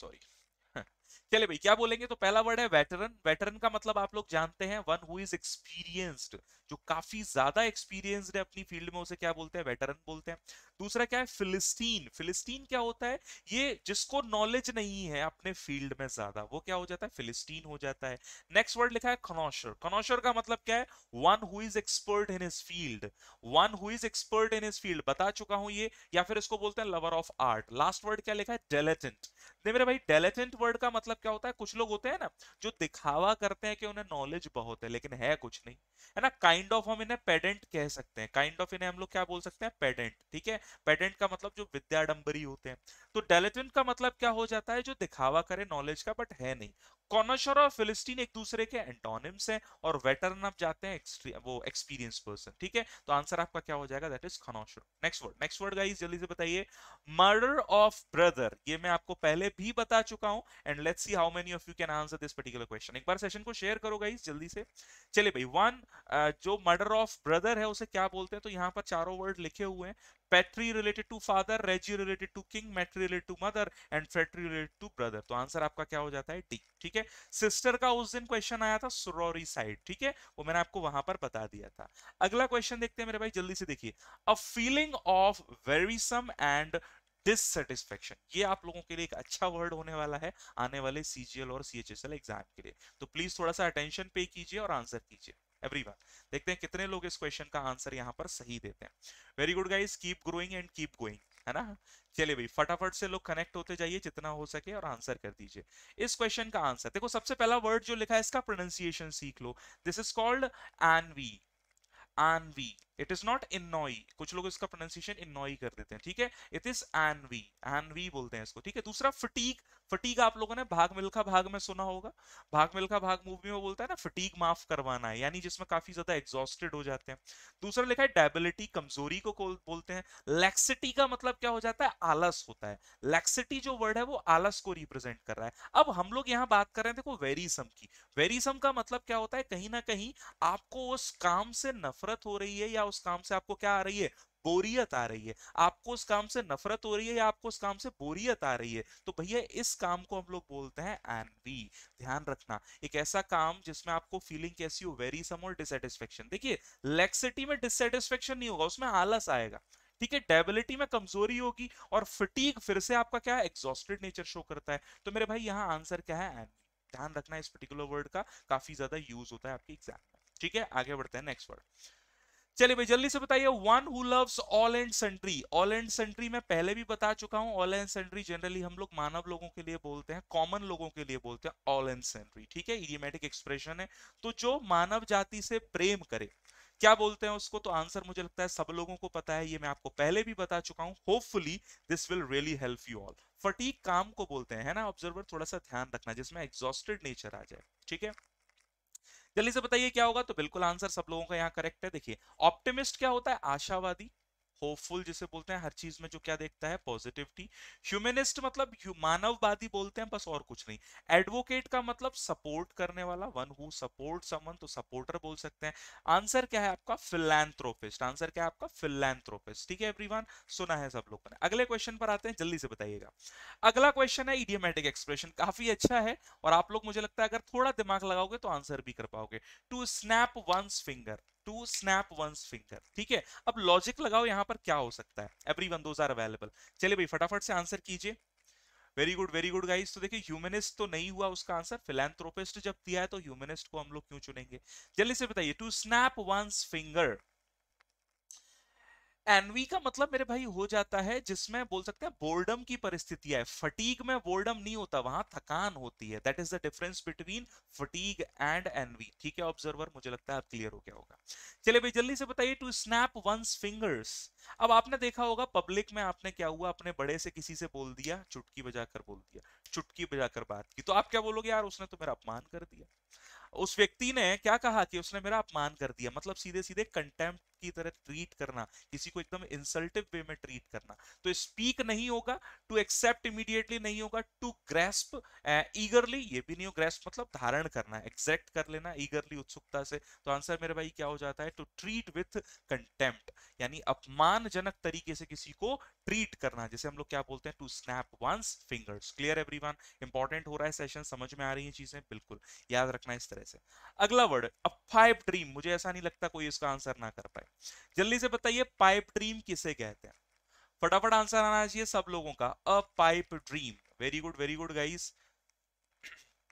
सॉरी चलिए भाई क्या बोलेंगे तो पहला वर्ड है वेटरन वेटरन का मतलब आप लोग जानते हैं वन हु इज एक्सपीरियंस्ड जो काफी ज्यादा एक्सपीरियंस्ड है अपनी फील्ड में उसे क्या बोलते हैं वेटरन बोलते हैं दूसरा क्या है फिलिस्तीन फिलिस्तीन क्या होता है ये जिसको नॉलेज नहीं है अपने फील्ड में ज्यादा वो क्या हो जाता है फिलिस्तीन हो जाता है नेक्स्ट वर्ड लिखा है कनोशर कनोशर का मतलब क्या है one who is expert in his field one who is expert in his field बता चुका हूं ये या फिर इसको बोलते हैं lover of art last word क्या लिखा है डेलेटेंट मेरे भाई डेलेटेंट वर्ड का मतलब क्या होता है कुछ लोग होते हैं ना जो दिखावा करते हैं कि उन्हें नॉलेज बहुत है लेकिन है कुछ नहीं है ना काइंड ऑफ हम इन्हें पेडेंट कह सकते हैं काइंड ऑफ इन्हें हम लोग क्या बोल सकते हैं पेडेंट ठीक है पेडेंट का मतलब जो विद्याडंबरी होते हैं तो डेलेटिन का मतलब क्या हो जाता है जो दिखावा करे नॉलेज का बट है नहीं कॉनशर और फिलिस्टीन एक दूसरे के एंटोनिम्स हैं और वेटरन आप जाते हैं वो एक्सपीरियंस पर्सन ठीक है तो आंसर आपका क्या हो जाएगा that is connoisseur next word next word guys जल्दी से बताइए मर्डर ऑफ ब्रदर ये मैं आपको पहले भी बता चुका हूं and let's see how many of you can answer this particular question एक बार सेशन को शेयर करो गाइस जल्दी से चलिए भाई वन जो मर्डर ऑफ ब्रदर है उसे क्या बोलते हैं तो यहाँ पर चारों वर्ड लिखे हुए हैं patri related to father regi related to king matri related to mother and fratri related to brother तो आंसर आपका क्या हो जाता है डी ठीक है सिस्टर का उस दिन क्वेश्चन आया था सुरोरी साइड ठीक है वो मैंने आपको वहां पर बता दिया था अगला क्वेश्चन देखते हैं मेरे भाई जल्दी से देखिए a feeling of wearisome and dissatisfaction ये आप लोगों के लिए एक अच्छा वर्ड होने वाला है आने वाले सीजीएल और सीएचएसएल एग्जाम के लिए तो प्लीज थोड़ा सा अटेंशन पे कीजिए और आंसर कीजिए एवरीवन देखते हैं कितने लोग इस क्वेश्चन का आंसर यहाँ पर सही देते हैं very good guys keep growing and keep going है ना चलिए भाई फटाफट से लोग कनेक्ट होते जाइए जितना हो सके और आंसर कर दीजिए इस क्वेश्चन का आंसर देखो सबसे पहला वर्ड जो लिखा है इसका प्रोनाउंसिएशन सीख लो this is called ennui ennui it is not इनोई कुछ लोग इसका प्रोनाउंसिएशन इनोई कर देते हैं ठीक है इट इज एनवी एनवी बोलते हैं इसको ठीक है दूसरा फटीक फटीक आप लोगों ने भाग मिल्खा भाग में सुना होगा भाग मिल्खा भाग मूवी में बोलता है ना फटीक माफ करवाना है यानी जिसमें काफी ज्यादा एग्जॉस्टेड हो जाते हैं दूसरा लिखा है डेबिलिटी कमजोरी को बोलते हैं लैक्सिटी का मतलब क्या हो जाता है आलस होता है लैक्सिटी जो वर्ड है वो आलस को रिप्रेजेंट कर रहा है अब हम लोग यहाँ बात कर रहे हैं देखो वेरीसम की वेरीसम का मतलब क्या होता है कहीं ना कहीं आपको उस काम से नफरत नफरत हो रही है या उस काम से आपको क्या आ रही है बोरियत आ रही है आपको उस काम से नफरत हो रही है या आपको उस काम से बोरियत आ रही है तो भैया इस काम को हम लोग बोलते हैं एनवी ध्यान रखना एक ऐसा काम जिसमें आपको फीलिंग कैसी हो वेरी सम और डिससेटिस्फेक्शन देखिए लेक्सिटी में डिससेटिस्फेक्शन नहीं होगा उसमें आलस आएगा ठीक है डेबिलिटी में कमजोरी होगी और फिटीक फिर से आपका क्या है एग्जॉस्टेड नेचर शो करता है तो मेरे भाई यहाँ आंसर क्या है एनवी ध्यान रखना इस पर्टिकुलर वर्ड का काफी ज्यादा यूज होता है आपके एग्जाम में ठीक है आगे बढ़ते हैं नेक्स्ट वर्ड चलिए भाई जल्दी से बताइए one who loves all and sundry all and sundry मैं पहले भी बता चुका हूं ऑल एंड सेंट्री जनरली हम लोग मानव लोगों के लिए बोलते हैं कॉमन लोगों के लिए बोलते हैं ऑल एंड सेंट्री ठीक है इडियोमेटिक एक्सप्रेशन है तो जो मानव जाति से प्रेम करे क्या बोलते हैं उसको तो आंसर मुझे लगता है सब लोगों को पता है ये मैं आपको पहले भी बता चुका हूँ hopefully this will really help you all fatigue काम को बोलते हैं है ना ऑब्जर्वर थोड़ा सा ध्यान रखना जिसमें एग्जॉस्टेड नेचर आ जाए ठीक है जल्दी से बताइए क्या होगा तो बिल्कुल आंसर सब लोगों का यहाँ करेक्ट है देखिए ऑप्टिमिस्ट क्या होता है आशावादी होपफुल जिसे बोलते हैं हर चीज में जो क्या देखता है पॉजिटिविटी ह्यूमेनिस्ट मतलब मानववादी बोलते हैं बस और कुछ नहीं एडवोकेट का मतलब सपोर्ट करने वाला वन हु सपोर्ट समन तो सपोर्टर बोल सकते हैं आंसर क्या है आपका फिलैंथ्रोपिस्ट आंसर क्या है आपका फिलैंथ्रोपिस्ट ठीक है एवरीवन सुना है सब लोगों ने अगले क्वेश्चन पर आते हैं जल्दी से बताइएगा अगला क्वेश्चन है इडियोमेटिक एक्सप्रेशन काफी अच्छा है और आप लोग मुझे लगता है अगर थोड़ा दिमाग लगाओगे तो आंसर भी कर पाओगे to snap one's finger to snap one's finger ठीक है अब लॉजिक लगाओ यहाँ पर क्या हो सकता है everyone those are available चलिए भाई फटाफट से आंसर कीजिए very good very good guys तो देखिए ह्यूमनिस्ट तो नहीं हुआ उसका आंसर फिलेंथ्रोपिस्ट जब दिया है तो ह्यूमनिस्ट को हम लोग क्यों चुनेंगे जल्दी से बताइए to snap one's finger ennui का मतलब मेरे भाई हो जाता है जिसमें बोल सकते हैं बोर्डम की परिस्थिति है फटीक में बोर्डम नहीं होता वहां थकान होती है that is the difference between fatigue and ennui ठीक है ऑब्जर्वर मुझे लगता है आप क्लियर हो गया होगा चलिए भाई जल्दी से बताइए टू स्नैप वंस फिंगर्स अब आपने देखा होगा पब्लिक में आपने क्या हुआ अपने बड़े से किसी से बोल दिया चुटकी बजाकर बोल दिया चुटकी बजाकर बात की तो आप क्या बोलोगे यार उसने तो मेरा अपमान कर दिया उस व्यक्ति ने क्या कहा कि उसने मेरा अपमान कर दिया मतलब सीधे सीधे कंटेम्प की तरह ट्रीट करना किसी को एकदम इंसल्टिव वे में ट्रीट करना तो स्पीक नहीं होगा टू एक्सेप्ट इमीडिएटली नहीं होगा टू ग्रेस्प ईगरली ये भी नहीं हो ग्रेस्प मतलब धारण करना एग्जैक्ट कर लेना ईगरली उत्सुकता से तो आंसर मेरे भाई क्या हो जाता है टू ट्रीट विथ कंटेम्प्ट यानी अपमानजनक तरीके से किसी को ट्रीट करना जैसे हम लोग क्या बोलते हैं to snap one's fingers clear everyone important हो रहा है सेशन समझ में आ रही है चीजें बिल्कुल याद रखना इस तरह से अगला वर्ड अब पाइप ड्रीम मुझे ऐसा नहीं लगता कोई इसका आंसर ना कर पाए जल्दी से बताइए पाइप ड्रीम किसे कहते हैं फटाफट आंसर आना चाहिए सब लोगों का a pipe dream very good very good guys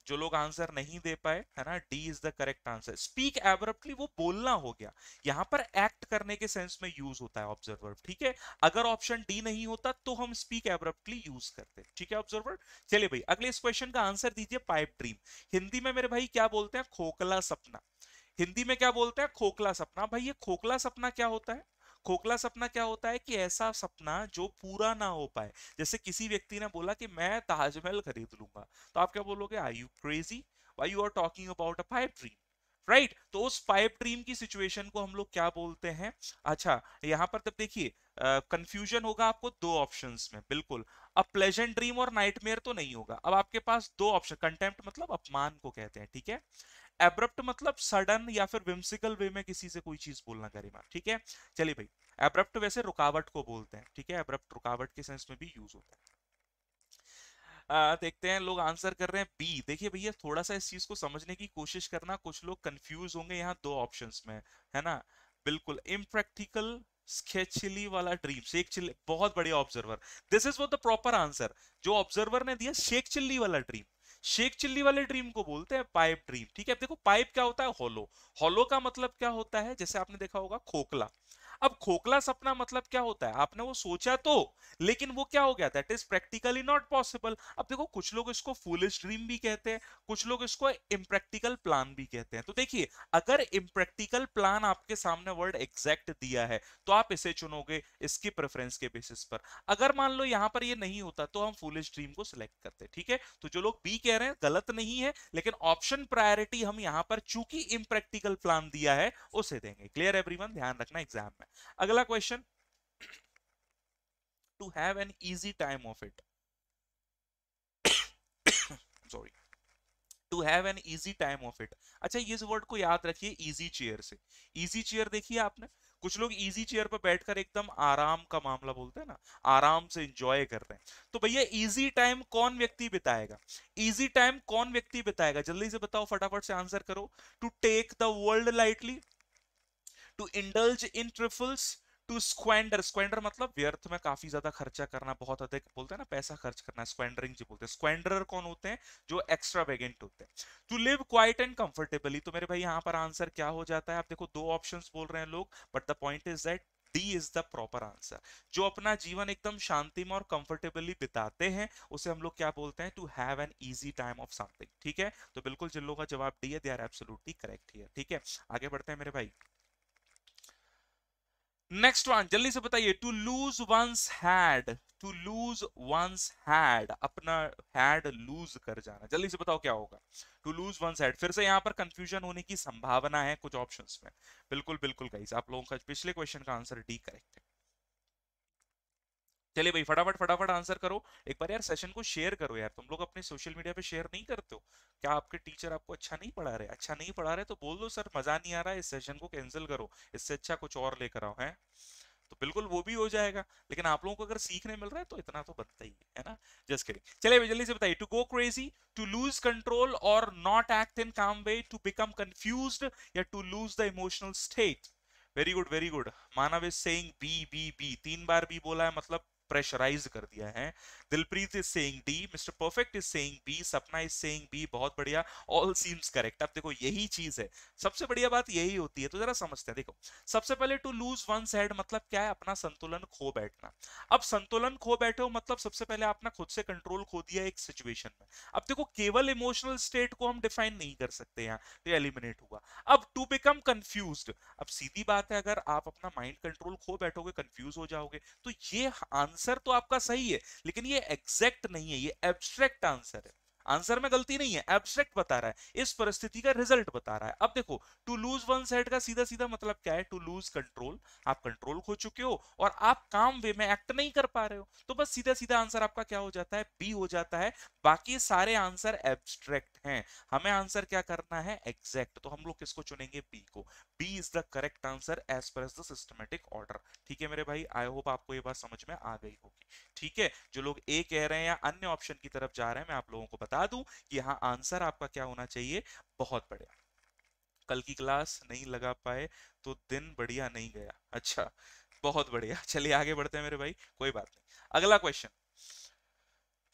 जो लोग आंसर नहीं दे पाए है ना D is the correct answer speak abruptly वो बोलना हो गया यहाँ पर एक्ट करने के सेंस में यूज होता है ऑब्जर्वर ठीक है अगर ऑप्शन डी नहीं होता तो हम स्पीक एब्रप्टली यूज करते ठीक है ऑब्जर्वर चलिए भाई अगले इस क्वेश्चन का आंसर दीजिए पाइप ड्रीम हिंदी में मेरे भाई क्या बोलते हैं खोखला सपना हिंदी में क्या बोलते हैं खोखला सपना भाई ये खोखला सपना क्या होता है खोखला सपना क्या होता है कि ऐसा सपना जो पूरा ना हो पाए जैसे किसी व्यक्ति ने बोला कि मैं ताजमहल खरीद लूंगा तो आप क्या बोलोगे I you crazy why you are talking about a pipe dream right तो उस पाइप ड्रीम की सिचुएशन को हम लोग क्या बोलते हैं अच्छा यहाँ पर तब देखिए कंफ्यूजन uh, होगा आपको दो ऑप्शंस में बिल्कुल अब प्लेजेंट ड्रीम और नाइटमेयर तो नहीं होगा अब आपके पास दो ऑप्शन कंटेम्प्ट मतलब अपमान को कहते हैं ठीक है एब्रप्ट मतलब सडन या फिर विम्सिकल वे में किसी से कोई चीज बोलना गरिमा ठीक है चलिए भाई एब्रप्ट वैसे रुकावट को बोलते हैं ठीक है एब्रप्ट रुकावट के सेंस में भी यूज होता है आ, देखते हैं लोग आंसर कर रहे हैं बी देखिए भैया थोड़ा सा इस चीज को समझने की कोशिश करना कुछ लोग कंफ्यूज होंगे यहाँ दो ऑप्शंस में है ना बिल्कुल इम्प्रैक्टिकल स्केचली वाला ड्रीम शेख चिल्ली बहुत बढ़िया observer this is what the proper answer जो ऑब्जर्वर ने दिया शेख चिल्ली वाला ड्रीम शेख चिल्ली वाले ड्रीम को बोलते हैं पाइप ड्रीम ठीक है अब देखो पाइप क्या होता है होलो होलो का मतलब क्या होता है जैसे आपने देखा होगा खोखला अब खोखला सपना मतलब क्या होता है आपने वो सोचा तो लेकिन वो क्या हो गया that is practically not possible अब देखो कुछ लोग इसको फुलिश ड्रीम भी कहते हैं कुछ लोग इसको इम्प्रैक्टिकल प्लान भी कहते हैं तो देखिए अगर इम्प्रैक्टिकल प्लान आपके सामने वर्ड एग्जैक्ट दिया है तो आप इसे चुनोगे इसकी प्रेफरेंस के बेसिस पर अगर मान लो यहां पर ये नहीं होता तो हम फुलिश ड्रीम को सिलेक्ट करते ठीक है तो जो लोग बी कह रहे हैं गलत नहीं है लेकिन ऑप्शन प्रायोरिटी हम यहां पर चूंकि इम्प्रैक्टिकल प्लान दिया है उसे देंगे क्लियर एवरी ध्यान रखना एग्जाम में अगला question to have an easy time of it sorry to have an easy time of it अच्छा ये वर्ड को याद रखिए इजी चेयर से इजी चेयर देखिए आपने कुछ लोग इजी चेयर पर बैठकर एकदम आराम का मामला बोलते हैं ना आराम से इंजॉय करते हैं तो भैया इजी टाइम कौन व्यक्ति बिताएगा इजी टाइम कौन व्यक्ति बिताएगा जल्दी से बताओ फटाफट से आंसर करो to take the world lightly to indulge in trifles to squander squander मतलब व्यर्थ में काफी ज्यादा खर्चा करना बहुत अधिक बोलते हैं ना पैसा खर्च करना स्क्वेंडरिंग जी बोलते हैं स्क्वेंडर कौन होते हैं जो एक्स्ट्रा वेगेंट होते हैं to live quiet and comfortably तो मेरे भाई यहाँ पर आंसर क्या हो जाता है आप देखो दो ऑप्शन बोल रहे हैं लोग but the point is that D is the proper answer जो अपना जीवन एकदम शांति में और कंफर्टेबली बिताते हैं उसे हम लोग क्या बोलते हैं to have an easy time of something ठीक है तो बिल्कुल जिन लोगों का जवाब डी है they are absolutely correct here ठीक है आगे बढ़ते हैं मेरे भाई नेक्स्ट वन जल्दी से बताइए to lose one's head to lose one's head अपना हैड लूज कर जाना जल्दी से बताओ क्या होगा टू लूज वंस हैड फिर से यहाँ पर कंफ्यूजन होने की संभावना है कुछ ऑप्शंस में बिल्कुल बिल्कुल गाइस आप लोगों का पिछले क्वेश्चन का आंसर डी करेक्ट है चलिए भाई फटाफट फटाफट आंसर करो एक बार यार सेशन को शेयर करो यार तुम लोग अपने सोशल मीडिया पे शेयर नहीं करते हो क्या आपके टीचर आपको अच्छा नहीं पढ़ा रहे अच्छा नहीं पढ़ा रहे तो बोल दो सर मजा नहीं आ रहा है इस सेशन को कैंसिल करो इससे अच्छा कुछ और लेकर आओ है तो बिल्कुल वो भी हो जाएगा लेकिन आप लोगों को अगर सीखने मिल रहा है तो इतना तो बनता ही है ना जस्ट करिए चलिए भाई जल्दी से बताइए to go crazy to lose control और not act in calm way to become confuse या to lose the emotional state very good very good Manav is saying B B B तीन बार बी बोला है मतलब प्रेशराइज कर दिया है Dilpreet is saying D mister perfect is saying B Sapna is saying B बहुत बढ़िया ऑल सीम्स करेक्ट अब देखो यही चीज है सबसे बढ़िया बात यही होती है तो जरा समझते हैं देखो सबसे पहले टू लूज वन हेड मतलब क्या है अपना संतुलन खो बैठना अब संतुलन खो बैठे हो मतलब सबसे पहले आपने खुद से कंट्रोल खो दिया एक सिचुएशन में अब देखो केवल इमोशनल स्टेट को हम डिफाइन नहीं कर सकते यहाँ तो एलिमिनेट हुआ अब टू बिकम कंफ्यूज अब सीधी बात है अगर आप अपना माइंड कंट्रोल खो बैठोगे कंफ्यूज हो जाओगे तो ये आंसर तो आपका सही है लेकिन ये एग्जैक्ट नहीं है ये एब्स्ट्रैक्ट आंसर है आंसर में गलती नहीं है एब्स्ट्रैक्ट बता रहा है इस परिस्थिति का रिजल्ट बता रहा है अब देखो टू लूज वन साइड का सीधा सीधा मतलब क्या है टू लूज कंट्रोल आप कंट्रोल खो चुके हो और आप काम वे में एक्ट नहीं कर पा रहे हो तो बस सीधा सीधा आंसर आपका क्या हो जाता है बी हो जाता है बाकी सारे आंसर एब्स्ट्रैक्ट हैं हमें आंसर क्या करना है एग्जैक्ट तो हम लोग किसको चुनेंगे बी को B is the correct answer as per as the systematic order ठीक है मेरे भाई आई होप आपको ये बात समझ में आ गई होगी ठीक है जो लोग ए कह रहे हैं या अन्य ऑप्शन की तरफ जा रहे हैं मैं आप लोगों को बता बता दूं कि यहाँ आंसर आपका क्या होना चाहिए बहुत बढ़िया कल की क्लास नहीं लगा पाए तो दिन बढ़िया नहीं गया अच्छा बहुत बढ़िया चलिए आगे बढ़ते हैं मेरे भाई कोई बात नहीं अगला क्वेश्चन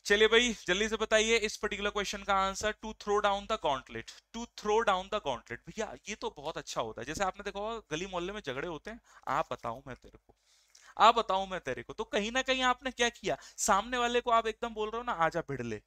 चलिए भाई जल्दी से बताइए इस पर्टिकुलर क्वेश्चन का answer to throw down the gauntlet to throw down the gauntlet भैया ये तो बहुत अच्छा होता है जैसे आपने देखा होगा गली मोहल्ले में झगड़े होते हैं आप बताओ मैं तेरे को आप बताओ मैं तेरे को तो कहीं ना कहीं आपने क्या किया सामने वाले को आप एकदम बोल रहे हो ना आजा भिड़ ले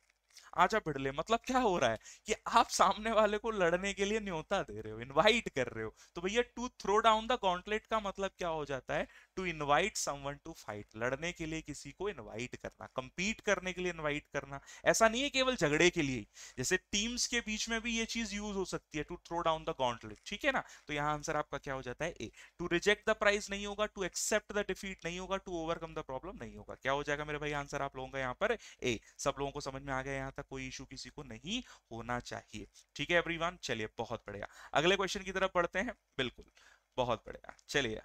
आजा भिड़ले मतलब क्या हो रहा है कि आप सामने वाले को लड़ने के लिए न्योता दे रहे हो इनवाइट कर रहे हो तो भैया to throw down the gauntlet का मतलब क्या हो जाता है to invite someone to fight लड़ने के लिए किसी को इनवाइट करना कंपीट करने के लिए इनवाइट करना ऐसा नहीं है केवल झगड़े के लिए जैसे टीम्स के बीच में भी ये चीज यूज हो सकती है to throw down the gauntlet ठीक है ना तो यहाँ आंसर आपका क्या हो जाता है A to reject the prize नहीं होगा टू एक्सेप्ट द डिफीट नहीं होगा टू ओवरकम द प्रॉब्लम नहीं होगा क्या हो जाएगा मेरे भाई आंसर आप लोगों का यहाँ पर ए सब लोगों को समझ में आ गया यहाँ तक कोई इशू किसी को नहीं होना चाहिए ठीक है एवरीवन चलिए बहुत बढ़िया अगले क्वेश्चन की तरफ पढ़ते हैं बिल्कुल बहुत बढ़िया चलिए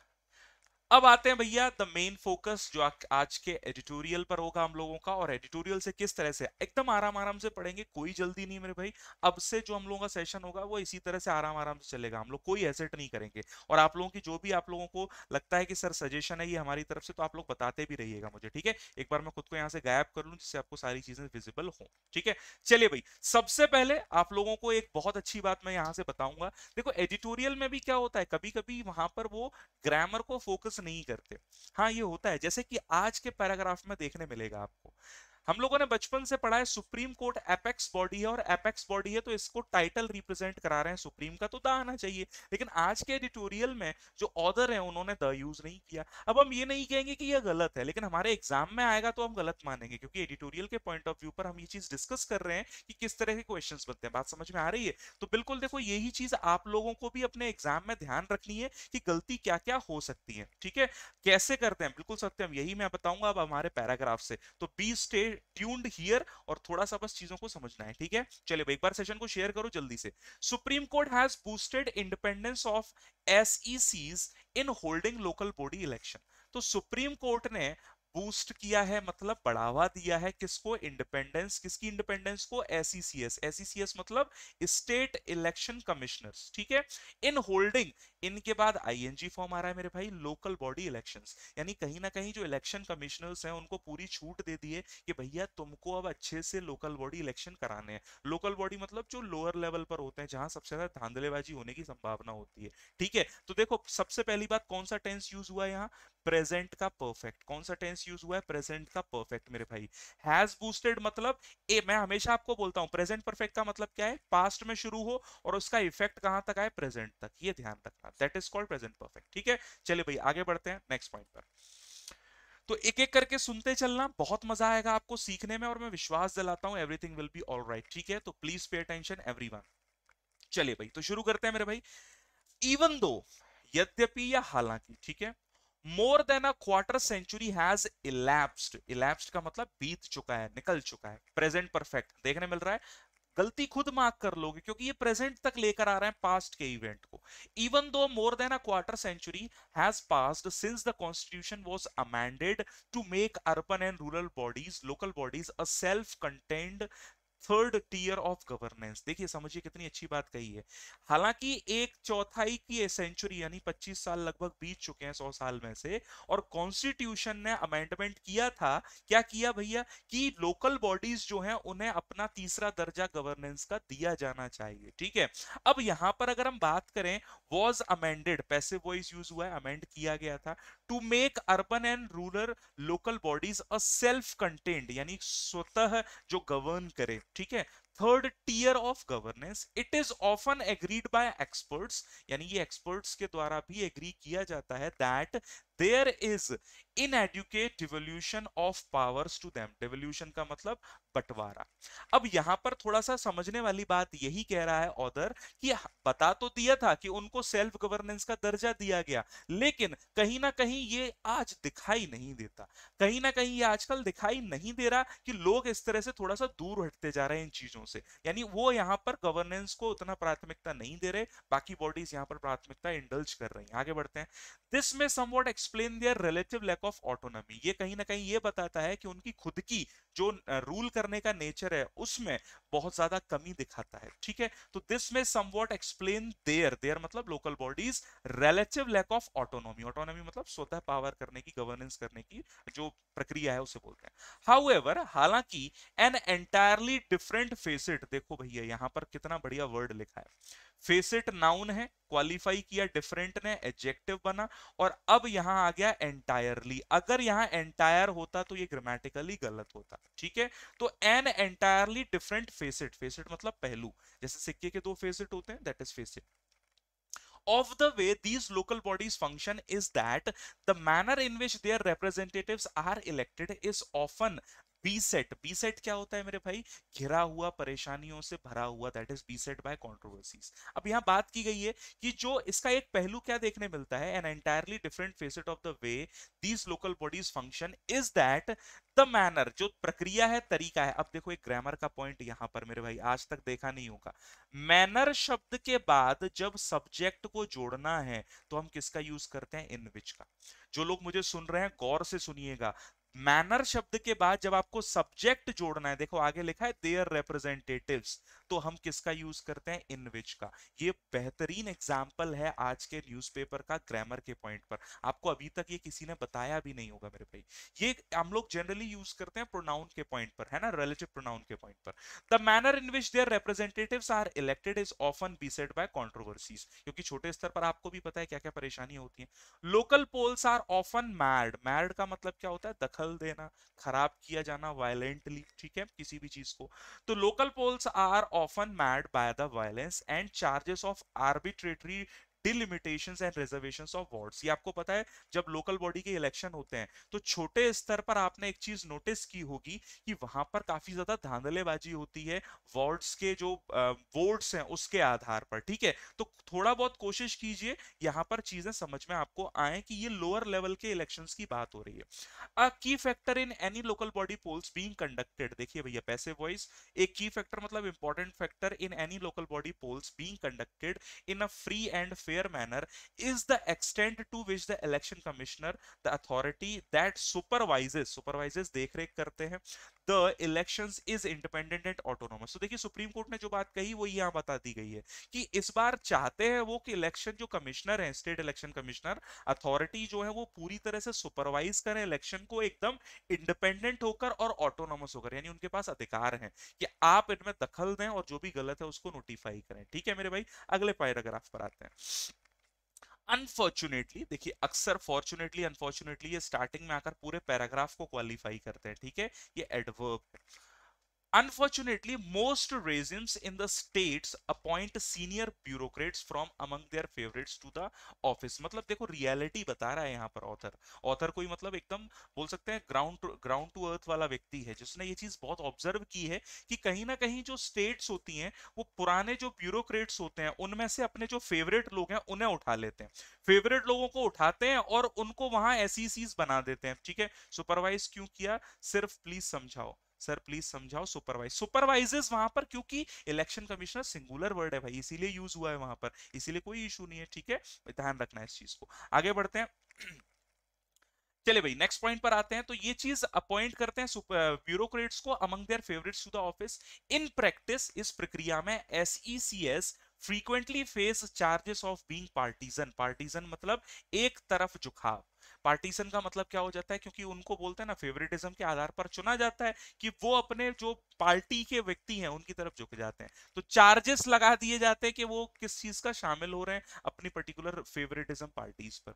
अब आते हैं भैया द मेन फोकस जो आज के एडिटोरियल पर होगा हम लोगों का और एडिटोरियल से किस तरह से एकदम आराम आराम से पढ़ेंगे कोई जल्दी नहीं मेरे भाई अब से जो हम लोगों का सेशन होगा वो इसी तरह से आराम आराम से चलेगा हम लोग कोई एसेट नहीं करेंगे और आप लोगों की जो भी आप लोगों को लगता है कि सर सजेशन है ये हमारी तरफ से तो आप लोग बताते भी रहिएगा मुझे ठीक है एक बार मैं खुद को यहाँ से गायब कर लूँ जिससे आपको सारी चीजें विजिबल हों ठीक है चलिए भाई सबसे पहले आप लोगों को एक बहुत अच्छी बात मैं यहाँ से बताऊंगा देखो एडिटोरियल में भी क्या होता है कभी कभी वहां पर वो ग्रामर को फोकस नहीं करते हाँ ये होता है जैसे कि आज के पैराग्राफ में देखने मिलेगा आपको हम लोगों ने बचपन से पढ़ा है सुप्रीम कोर्ट एपेक्स बॉडी है और एपेक्स बॉडी है तो इसको टाइटल रिप्रेजेंट करा रहे हैं सुप्रीम का तो द आना चाहिए लेकिन आज के एडिटोरियल में जो ऑर्डर है उन्होंने द यूज नहीं किया अब हम ये नहीं कहेंगे कि यह गलत है लेकिन हमारे एग्जाम में आएगा तो हम गलत मानेंगे क्योंकि एडिटोरियल के पॉइंट ऑफ व्यू पर हम ये चीज डिस्कस कर रहे हैं कि किस तरह के क्वेश्चन बनते हैं बात समझ में आ रही है तो बिल्कुल देखो यही चीज आप लोगों को भी अपने एग्जाम में ध्यान रखनी है कि गलती क्या क्या हो सकती है ठीक है कैसे करते हैं बिल्कुल सत्यम यही मैं बताऊंगा अब हमारे पैराग्राफ से तो बी स्टेट ट्यून्ड हियर और थोड़ा सा बस चीजों को समझना है ठीक है चलिए एक बार सेशन को शेयर करो जल्दी से Supreme Court has boosted independence of एसईसीज e in holding local body election तो सुप्रीम कोर्ट ने बूस्ट किया है मतलब बढ़ावा दिया है किसको इंडिपेंडेंस किसकी इंडिपेंडेंस को एसीसीएस एसीसीएस e e मतलब स्टेट इलेक्शन कमिश्नर्स ठीक है इन होल्डिंग इनके बाद आईएनजी फॉर्म आ रहा है मेरे भाई लोकल बॉडी इलेक्शंस यानी कहीं ना कहीं जो इलेक्शन कमिश्नर्स हैं उनको पूरी छूट दे दी है कि भैया तुमको अब अच्छे से लोकल बॉडी इलेक्शन कराने हैं लोकल बॉडी मतलब जो लोअर लेवल पर होते हैं जहां सबसे ज्यादा धांधलेबाजी होने की संभावना होती है ठीक है तो देखो सबसे पहली बात कौन सा टेंस यूज हुआ है यहाँ प्रेजेंट का परफेक्ट कौन सा टेंस टेंस यूज हुआ है प्रेजेंट का परफेक्ट मेरे भाई हैज बूस्टेड मतलब ए मैं हमेशा आपको बोलता हूं प्रेजेंट परफेक्ट का मतलब क्या है पास्ट में शुरू हो और उसका इफेक्ट कहां तक आए प्रेजेंट तक ये ध्यान रखना that is called present perfect ठीक है चलिए भाई आगे बढ़ते हैं नेक्स्ट पॉइंट पर तो एक एक करके सुनते चलना बहुत मजा आएगा आपको सीखने में और मैं विश्वास दिलाता हूं everything will be all right ठीक है तो प्लीज पे अटेंशन एवरी चलिए भाई तो शुरू करते हैं मेरे भाई इवन दो यद्यपि या हालांकि ठीक है more than a quarter century has elapsed elapsed का मतलब बीत चुका है निकल चुका है प्रेजेंट परफेक्ट देखने मिल रहा है गलती खुद मार्क कर लोगे क्योंकि ये प्रेजेंट तक लेकर आ रहे हैं पास्ट के इवेंट को even though more than a quarter century has passed since the constitution was amended to make urban and rural bodies local bodies a self contained third tier of governance देखिए समझिए कितनी अच्छी बात कही है हालांकि एक चौथाई की सेंचुरी यानी 25 साल लगभग बीत चुके हैं 100 साल में से और कॉन्स्टिट्यूशन ने अमेंडमेंट किया था क्या किया भैया कि लोकल बॉडीज जो हैं उन्हें अपना तीसरा दर्जा गवर्नेंस का दिया जाना चाहिए ठीक है अब यहां पर अगर हम बात करें was amended passive voice use हुआ है अमेंड किया गया था to make urban and rural local bodies a self contained यानी स्वतः जो गवर्न करे ठीक है third tier of governance it is often agreed by experts यानी ये एक्सपर्ट्स के द्वारा भी एग्री किया जाता है that there is inadequate devolution of powers to them devolution का मतलब बंटवारा अब यहां पर थोड़ा सा समझने वाली बात यही कह रहा है ऑदर कि बता तो दिया था कि उनको सेल्फ गवर्नेंस का दर्जा दिया गया लेकिन कहीं ना कहीं ये आज दिखाई नहीं देता कहीं ना कहीं ये आजकल दिखाई नहीं दे रहा कि लोग इस तरह से थोड़ा सा दूर हटते जा रहे हैं इन चीजों से यानी वो यहाँ पर गवर्नेंस को उतना प्राथमिकता नहीं दे रहे बाकी बॉडीज यहाँ पर प्राथमिकता इंडल्ज कर रही है आगे बढ़ते हैं this may somewhat explain their relative lack of autonomy ये कहीं ना कहीं ये बताता है कि उनकी खुद की जो रूल करने का नेचर है उसमें बहुत ज्यादा कमी दिखाता है ठीक है तो this may somewhat explain their their मतलब local bodies relative lack of autonomy autonomy मतलब स्वतः पावर करने की गवर्नेंस करने की जो प्रक्रिया है उसे बोलते हैं हाउ हालांकि एन एंटायरली डिफरेंट फेसिट देखो भैया यहाँ पर कितना बढ़िया वर्ड लिखा है फेसिट नाउन है क्वालिफाई किया डिफरेंट ने एडजेक्टिव बना और अब यहां आ गया एंटायरली अगर यहां एंटायर होता तो ये ग्रामेटिकली गलत होता ठीक है तो an entirely different facet facet मतलब पहलू जैसे सिक्के के दो फेसिट होते हैं that is facet of the way these local bodies function is that the manner in which their representatives are elected is often बी सेट बी सेट क्या होता है मेरे भाई घिरा हुआ परेशानियों से भरा हुआ that is beset by controversies अब यहाँ बात की गई है कि जो इसका एक पहलू क्या देखने मिलता है an entirely different facet of the way these local bodies function is that the manner जो प्रक्रिया है तरीका है अब देखो एक ग्रामर का पॉइंट यहाँ पर मेरे भाई आज तक देखा नहीं होगा मैनर शब्द के बाद जब सब्जेक्ट को जोड़ना है तो हम किसका यूज करते हैं इन विच का जो लोग मुझे सुन रहे हैं गौर से सुनिएगा मैनर शब्द के बाद जब आपको सब्जेक्ट जोड़ना है देखो आगे लिखा है देयर रिप्रेजेंटेटिव्स तो हम किसका यूज करते हैं इन विच का ये बेहतरीन एग्जाम्पल है आज के न्यूज़पेपर का ग्रामर के पॉइंट पर आपको अभी तक ये किसी ने बताया भी नहीं होगा मेरे भाई ये हम लोग जनरली यूज करते हैं प्रोनाउन के पॉइंट पर है ना रिलेटिव प्रोनाउन के पॉइंट पर the manner in which their representatives are elected is often beset by controversies क्योंकि छोटे स्तर पर आपको भी पता है क्या क्या परेशानी होती है local polls are often marred marred का मतलब क्या होता है दखल देना खराब किया जाना वायलेंटली ठीक है किसी भी चीज को तो local polls are often marred by the violence and charges of arbitrary delimitation and reservation of ward ये आपको पता है जब लोकल बॉडी के इलेक्शन होते हैं तो छोटे स्तर पर आपने एक चीज नोटिस की होगी कि वहां पर काफी ज्यादा धांधलेबाजी होती है वार्ड्स के जो वोट्स हैं उसके आधार पर ठीक है तो थोड़ा बहुत कोशिश कीजिए यहाँ पर चीजें समझ में आपको आए कि ये लोअर लेवल के इलेक्शन की बात हो रही है a key factor in any local body polls being conducted देखिए भैया पैसे वॉइस एक की फैक्टर मतलब important factor in any local body polls being conducted in a free and fair manner is the extent to which the election commissioner the authority that supervises supervises dekhrek karte hain the election is independent and autonomous तो देखिए supreme court ने जो बात कही वो यहाँ बता दी गई है कि इस बार चाहते हैं वो कि इलेक्शन जो कमिश्नर है स्टेट इलेक्शन कमिश्नर अथॉरिटी जो है वो पूरी तरह से सुपरवाइज करें इलेक्शन को एकदम इंडिपेंडेंट होकर और ऑटोनोमस होकर यानी उनके पास अधिकार है कि आप इनमें दखल दें और जो भी गलत है उसको नोटिफाई करें ठीक है मेरे भाई अगले पैराग्राफ पर आते हैं अनफॉर्चुनेटली देखिए अक्सर फॉर्चुनेटली अनफॉर्चुनेटली ये स्टार्टिंग में आकर पूरे पैराग्राफ को क्वालिफाई करते हैं ठीक है ये एडवर्ब है Unfortunately, most regimes in the states appoint senior bureaucrats from among their favorites to the office. मतलब देखो रियलिटी बता रहा है यहाँ पर ऑथर ऑथर कोई मतलब एकदम बोल सकते हैं ग्राउंड ग्राउंड टू अर्थ वाला व्यक्ति है जिसने ये चीज बहुत ऑब्जर्व की है कि कहीं ना कहीं जो स्टेट्स होती हैं वो पुराने जो ब्यूरोक्रेट्स होते हैं उनमें से अपने जो फेवरेट लोग हैं उन्हें उठा लेते हैं फेवरेट लोगों को उठाते हैं और उनको वहां एस बना देते हैं ठीक है सुपरवाइज क्यों किया सिर्फ प्लीज समझाओ सर प्लीज समझाओ सुपरवाइज सुपरवाइज वहां पर क्योंकि इलेक्शन कमिश्नर सिंगुलर वर्ड है भाई इसीलिए यूज हुआ है वहां पर इसीलिए कोई इशू नहीं है ठीक है ध्यान रखना है इस चीज को आगे बढ़ते हैं चले भाई नेक्स्ट पॉइंट पर आते हैं तो ये चीज अपॉइंट करते हैं ब्यूरोक्रेट्स को among their favourites to the office in practice इस प्रक्रिया में एसईसीएस frequently face charges of being partisan partisan मतलब एक तरफ झुकाव पार्टीशन का मतलब क्या हो जाता है क्योंकि उनको बोलते हैं ना फेवरेटिज्म के आधार पर चुना जाता है कि वो अपने जो पार्टी के व्यक्ति हैं उनकी तरफ झुक जाते हैं तो चार्जेस लगा दिए जाते हैं कि वो किस चीज का शामिल हो रहे हैं अपनी पर्टिकुलर फेवरेटिज्म पार्टीज पर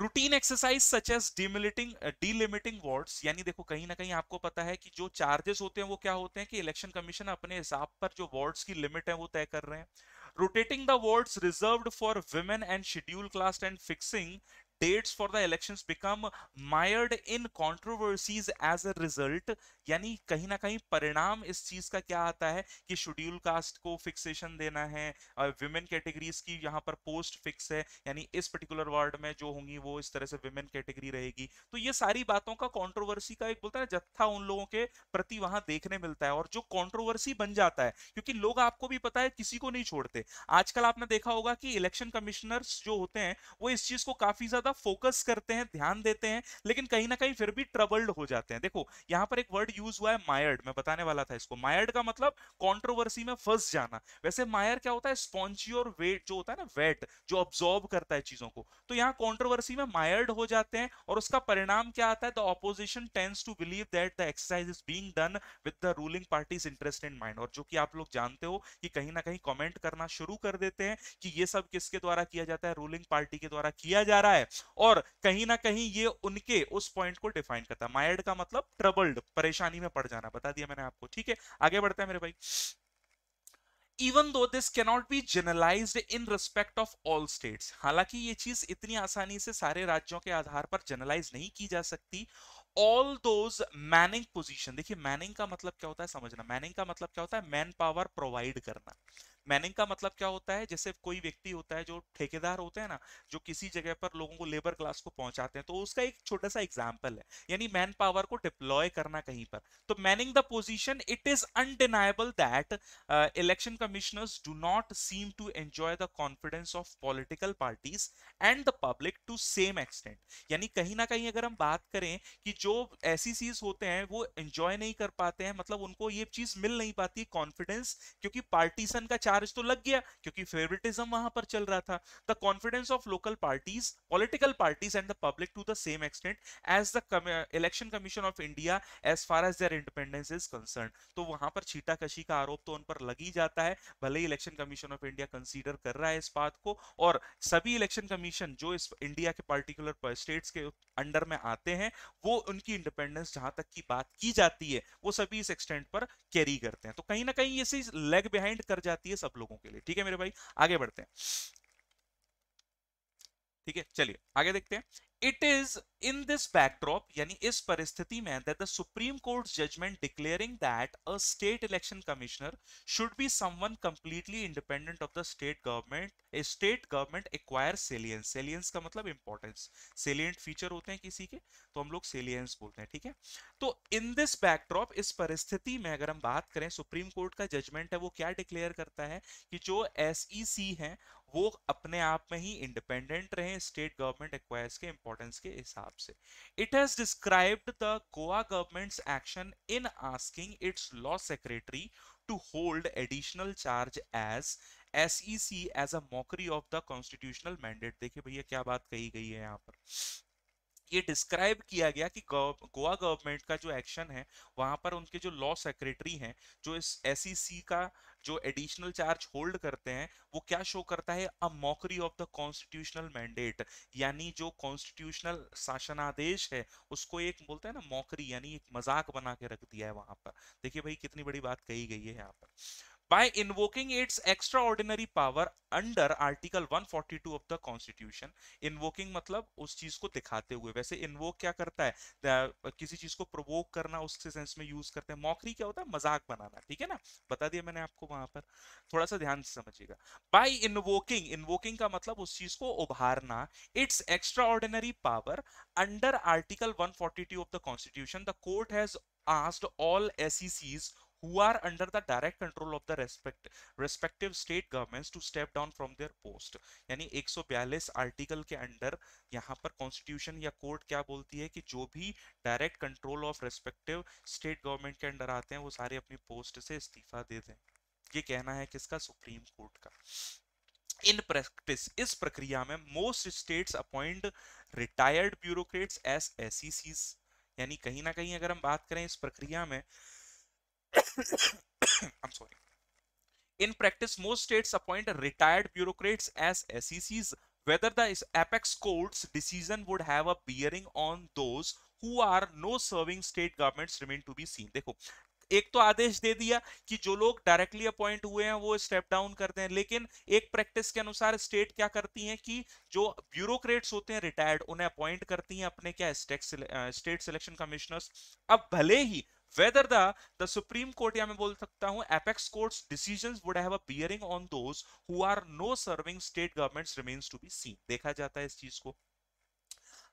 रूटीन एक्सरसाइज सच एज डिमिलिटिंग डिलिमिटिंग वार्ड्स यानी देखो कहीं ना कहीं आपको पता है कि जो चार्जेस होते हैं वो क्या होते हैं कि इलेक्शन कमीशन अपने हिसाब पर जो वार्ड्स की लिमिट है वो तय कर रहे हैं rotating the wards reserved for women and scheduled class and fixing dates for the elections become mired in controversies as a result यानी कहीं ना कहीं परिणाम इस चीज का क्या आता है कि शेड्यूल कास्ट को फिक्सेशन देना है विमेन कैटेगरीज की यहाँ पर पोस्ट फिक्स है यानी इस पर्टिकुलर वार्ड में जो होंगी वो इस तरह से विमेन कैटेगरी रहेगी तो ये सारी बातों का कंट्रोवर्सी का एक बोलता है जत्था उन लोगों के प्रति वहां देखने मिलता है और जो कॉन्ट्रोवर्सी बन जाता है क्योंकि लोग आपको भी पता है किसी को नहीं छोड़ते आजकल आपने देखा होगा कि इलेक्शन कमिश्नर्स जो होते हैं वो इस चीज को काफी ज्यादा ज्यादा फोकस करते हैं ध्यान देते हैं लेकिन कहीं ना कहीं फिर भी ट्रबल्ड हो जाते हैं देखो यहाँ पर एक वर्ड यूज हुआ है मायर्ड मैं बताने वाला था इसको मायर्ड का मतलब कॉन्ट्रोवर्सी में फंस जाना वैसे मायर क्या होता है स्पॉन्ची और वेट जो होता है ना वेट जो ऑब्जॉर्व करता है चीजों को तो यहाँ कॉन्ट्रोवर्सी में मायर्ड हो जाते हैं और उसका परिणाम क्या आता है the opposition tends to believe that the exercise is being done with the ruling parties interest in mind और जो कि आप लोग जानते हो कि कहीं ना कहीं कॉमेंट करना शुरू कर देते हैं कि ये सब किसके द्वारा किया जाता है रूलिंग पार्टी के द्वारा किया जा रहा है और कहीं ना कहीं ये उनके उस पॉइंट को डिफाइन करता है मायर्ड का मतलब ट्रबल्ड परेशानी में पड़ जाना बता दिया मैंने आपको ठीक है आगे बढ़ते हैं मेरे भाई even though this cannot be generalise in respect of all states हालांकि ये चीज इतनी आसानी से सारे राज्यों के आधार पर जनरलाइज नहीं की जा सकती ऑल दोज मैनिंग पोजिशन देखिए मैनिंग का मतलब क्या होता है समझना मैनिंग का मतलब क्या होता है मैन पावर प्रोवाइड करना मैनिंग का मतलब क्या होता है जैसे कोई व्यक्ति होता है जो ठेकेदार होते हैं ना जो किसी जगह पर लोगों को लेबर क्लास को पहुंचाते हैं तो उसका एक छोटा सा एग्जाम्पल है यानी मैन पावर को डिप्लॉय करना कहीं पर तो manning the position it is undeniable that election commissioners do not seem to enjoy the confidence of political parties and the public to same extent यानी कहीं ना कहीं अगर हम बात करें कि जो ऐसी चीज होते हैं वो एंजॉय नहीं कर पाते हैं मतलब उनको ये चीज मिल नहीं पाती कॉन्फिडेंस क्योंकि पार्टीसन का चार मैरिज तो लग गया क्योंकि फेवरेटिज्म वहां पर चल रहा था the confidence of local parties political parties and the public to the same extent as the election commission of India as far as their independence is concern तो वहां पर छीटाकशी का आरोप तो उन पर लग ही जाता है भले ही election commission of India consider कर रहा है इस बात को और सभी इलेक्शन कमीशन जो इस इंडिया के पर्टिकुलर स्टेट्स के अंडर में आते हैं वो उनकी इंडिपेंडेंस जहां तक की बात की जाती है वो सभी इस एक्सटेंट पर कैरी करते हैं तो कहीं ना कहीं ये लेग बिहाइंड कर जाती है सब लोगों के लिए ठीक है मेरे भाई आगे बढ़ते हैं ठीक है चलिए आगे देखते हैं it is in this backdrop यानी इस परिस्थिति में that the supreme court judgment declaring that a state election commissioner should be someone completely independent of the state government state government acquire salience salience का मतलब इंपॉर्टेंस सेलियंट फीचर होते हैं किसी के तो हम लोग सेलियंस बोलते हैं ठीक है तो इन दिस बैकड्रॉप इस परिस्थिति में अगर हम बात करें सुप्रीम कोर्ट का जजमेंट है वो क्या डिक्लेयर करता है कि जो एस ई सी है वो अपने आप में ही इंडिपेंडेंट रहे स्टेट गवर्नमेंट एक्वायर्स के इंपॉर्टेंस के हिसाब हिसाब से it has described the Goa government's action in asking its law secretary to hold additional charge as S C as a mockery of the constitutional mandate देखिए भैया क्या बात कही गई है यहाँ पर ये डिस्क्राइब किया गया कि गोवा गवर्नमेंट का जो एक्शन है वहां पर उनके जो लॉ सेक्रेटरी हैं जो इस एस e का जो एडिशनल चार्ज होल्ड करते हैं वो क्या शो करता है a mockery of the constitutional mandate यानी जो कॉन्स्टिट्यूशनल शासनादेश है उसको एक बोलते हैं ना मॉकरी यानी एक मजाक बना के रख दिया है वहां पर देखिए भाई कितनी बड़ी बात कही गई है यहाँ पर by invoking its extraordinary power under article 142 of the constitution invoking matlab us cheez ko dikhate hue वैसे invoke kya karta hai The, किसी चीज को provoke karna उसके sense mein use karte hain mockery kya hota hai mazak banana theek hai na bata diya maine aapko wahan par thoda sa dhyan se समझिएगा by invoking invoking ka matlab us cheez ko ubharna its extraordinary power under article 142 of the constitution the court has asked all SECs who are under the direct control of the respect, respective state governments to step down from their post यानी 142 article के under यहाँ पर constitution या court क्या बोलती है कि जो भी direct control of respective state government के अंडर आते हैं वो सारे अपनी पोस्ट से इस्तीफा दे दें ये कहना है किसका सुप्रीम कोर्ट का इन प्रैक्टिस इस प्रक्रिया में most states appoint retired bureaucrats S S यानी कहीं ना कहीं अगर हम बात करें इस प्रक्रिया में I'm sorry. In practice, most states appoint retired bureaucrats as SECs. Whether the apex court's decision would have a bearing on those who are no serving state governments remain to be seen. देखो एक तो आदेश दे दिया कि जो लोग directly appoint हुए हैं वो स्टेप डाउन करते हैं लेकिन एक प्रैक्टिस के अनुसार स्टेट क्या करती हैं कि जो ब्यूरोक्रेट्स होते हैं रिटायर्ड उन्हें अपॉइंट करती हैं अपने क्या स्टेट सिलेक्शन कमिश्नर्स अब भले ही whether the the supreme court या मैं बोल सकता हूं apex courts decisions would have a bearing on those who are no serving state governments remains to be seen देखा जाता है इस चीज को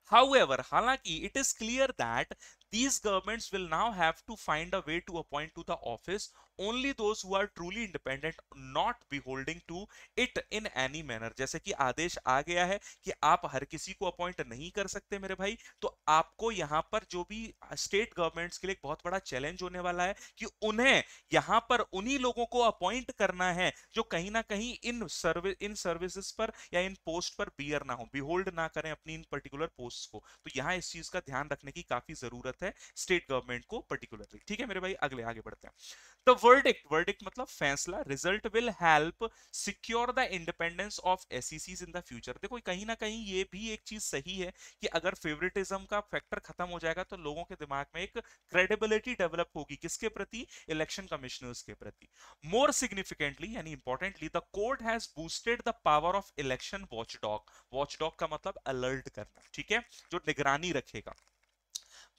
However, हालांकि it is clear that these governments will now have to find a way to appoint to the office only those who are truly independent not beholding to it in any manner जैसे कि आदेश आ गया है कि आप हर किसी को appoint नहीं कर सकते मेरे भाई तो आपको यहां पर जो भी स्टेट गवर्नमेंट्स के लिए बहुत बड़ा चैलेंज होने वाला है कि उन्हें यहां पर उन्हीं लोगों को अपॉइंट करना है जो कहीं ना कहीं इन सर्विस इन सर्विसेज पर या इन पोस्ट पर बियर ना हो बिहोल्ड ना करें अपनी इन पर्टिकुलर पोस्ट को तो यहां इस चीज का ध्यान रखने की काफी जरूरत है स्टेट गवर्नमेंट को पर्टिकुलरली ठीक है मेरे भाई अगले आगे बढ़ते हैं द verdict verdict मतलब फैसला result will help secure the independence of एसईसीज इन द फ्यूचर देखो कहीं ना कहीं ये भी एक चीज सही है कि अगर फेवरेटिज्म का फैक्टर खत्म हो जाएगा तो लोगों के दिमाग में एक क्रेडिबिलिटी डेवलप होगी किसके प्रति इलेक्शन कमिश्नर्स के प्रति मोर सिग्निफिकेंटली यानी importantly the court has boosted the power of election watchdog watchdog का मतलब अलर्ट करना ठीक है जो निगरानी रखेगा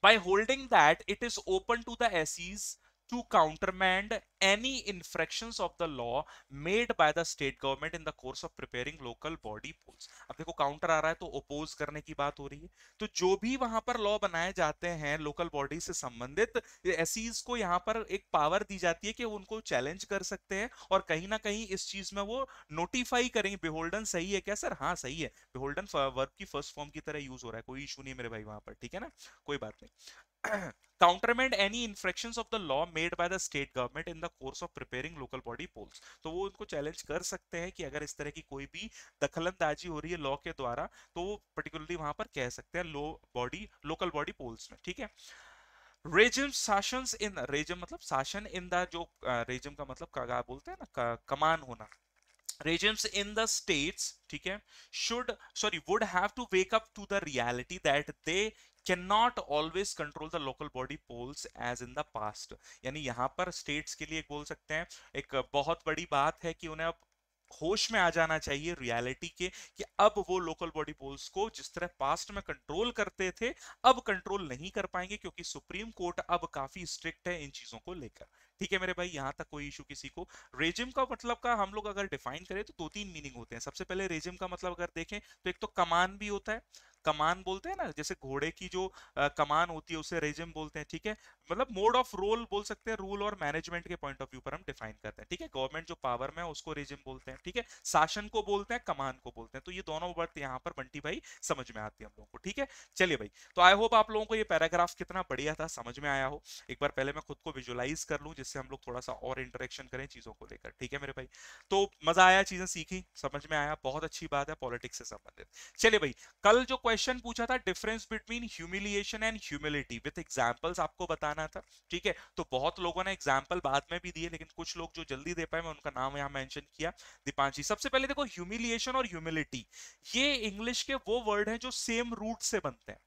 by holding that it is open to the SEs to countermand any infractions of the law made by the state government in the course of preparing local body polls अब देखो काउंटर आ रहा है तो ओपोज करने की बात हो रही है तो जो भी वहां पर लॉ बनाए जाते हैं लोकल बॉडी से संबंधित ऐसी को यहाँ पर एक पावर दी जाती है कि उनको चैलेंज कर सकते हैं और कहीं ना कहीं इस चीज में वो नोटिफाई करेंगे बिहोल्डन सही है क्या सर हाँ सही है बिहोल्डन वर्ब की फर्स्ट फॉर्म की तरह यूज हो रहा है कोई इशू नहीं है मेरे भाई वहां पर ठीक है ना कोई बात नहीं countermand any infractions of the law made by the state government in the course of preparing local body polls तो वो उनको चैलेंज कर सकते हैं कि अगर इस तरह की कोई भी दखलंदाजी हो रही है लॉ के द्वारा तो वो पर्टिकुलरली वहां पर कह सकते हैं low body local body polls में ठीक है रेजिम शासन इन रेजिम मतलब शासन इन द जो रेजिम का मतलब बोलते हैं ना कमान होना regions in the states ठीक है should sorry would have to wake up to the reality that they cannot always control the local body polls as in the past yani yahan par states के लिए bol sakte hain ek bahut badi baat hai ki unhe ab होश में आ जाना चाहिए reality के कि अब वो लोकल बॉडी पोल्स को जिस तरह पास्ट में कंट्रोल करते थे अब कंट्रोल नहीं कर पाएंगे क्योंकि सुप्रीम कोर्ट अब काफी स्ट्रिक्ट है इन चीजों को लेकर ठीक है मेरे भाई यहाँ तक कोई इशू किसी को रेजिम का मतलब का हम लोग अगर डिफाइन करें तो दो तीन मीनिंग होते हैं सबसे पहले रेजिम का मतलब अगर देखें तो एक तो कमान भी होता है कमान बोलते हैं ना जैसे घोड़े की जो आ, कमान होती है उसे रेजिम बोलते हैं ठीक है मतलब मोड ऑफ रोल बोल सकते हैं रूल और मैनेजमेंट के पॉइंट ऑफ व्यू पर हम डिफाइन करते हैं ठीक है गवर्नमेंट जो पावर में उसको रेजिम बोलते हैं ठीक है शासन को बोलते हैं कमान को बोलते हैं तो ये दोनों वर्ड यहाँ पर बंटी भाई समझ में आती है हम लोगों को ठीक है चलिए भाई तो आई होप आप लोगों को ये पैराग्राफ कितना बढ़िया था समझ में आया हो एक बार पहले मैं खुद को विजुअलाइज कर लूँ जिससे हम लोग थोड़ा सा और इंटरेक्शन करें चीज़ों को लेकर ठीक है मेरे भाई तो मज़ा आया चीज़ें सीखी समझ में आया बहुत अच्छी बात है पॉलिटिक्स से संबंधित चलिए भाई कल जो क्वेश्चन पूछा था difference between humiliation and humility with examples आपको बताना था ठीक है तो बहुत लोगों ने एग्जाम्पल बाद में भी दिए लेकिन कुछ लोग जो जल्दी दे पाए मैं उनका नाम यहाँ मैंशन किया दीपांशी सबसे पहले देखो ह्यूमिलिएशन और ह्यूमिलिटी ये इंग्लिश के वो वर्ड हैं जो सेम रूट से बनते हैं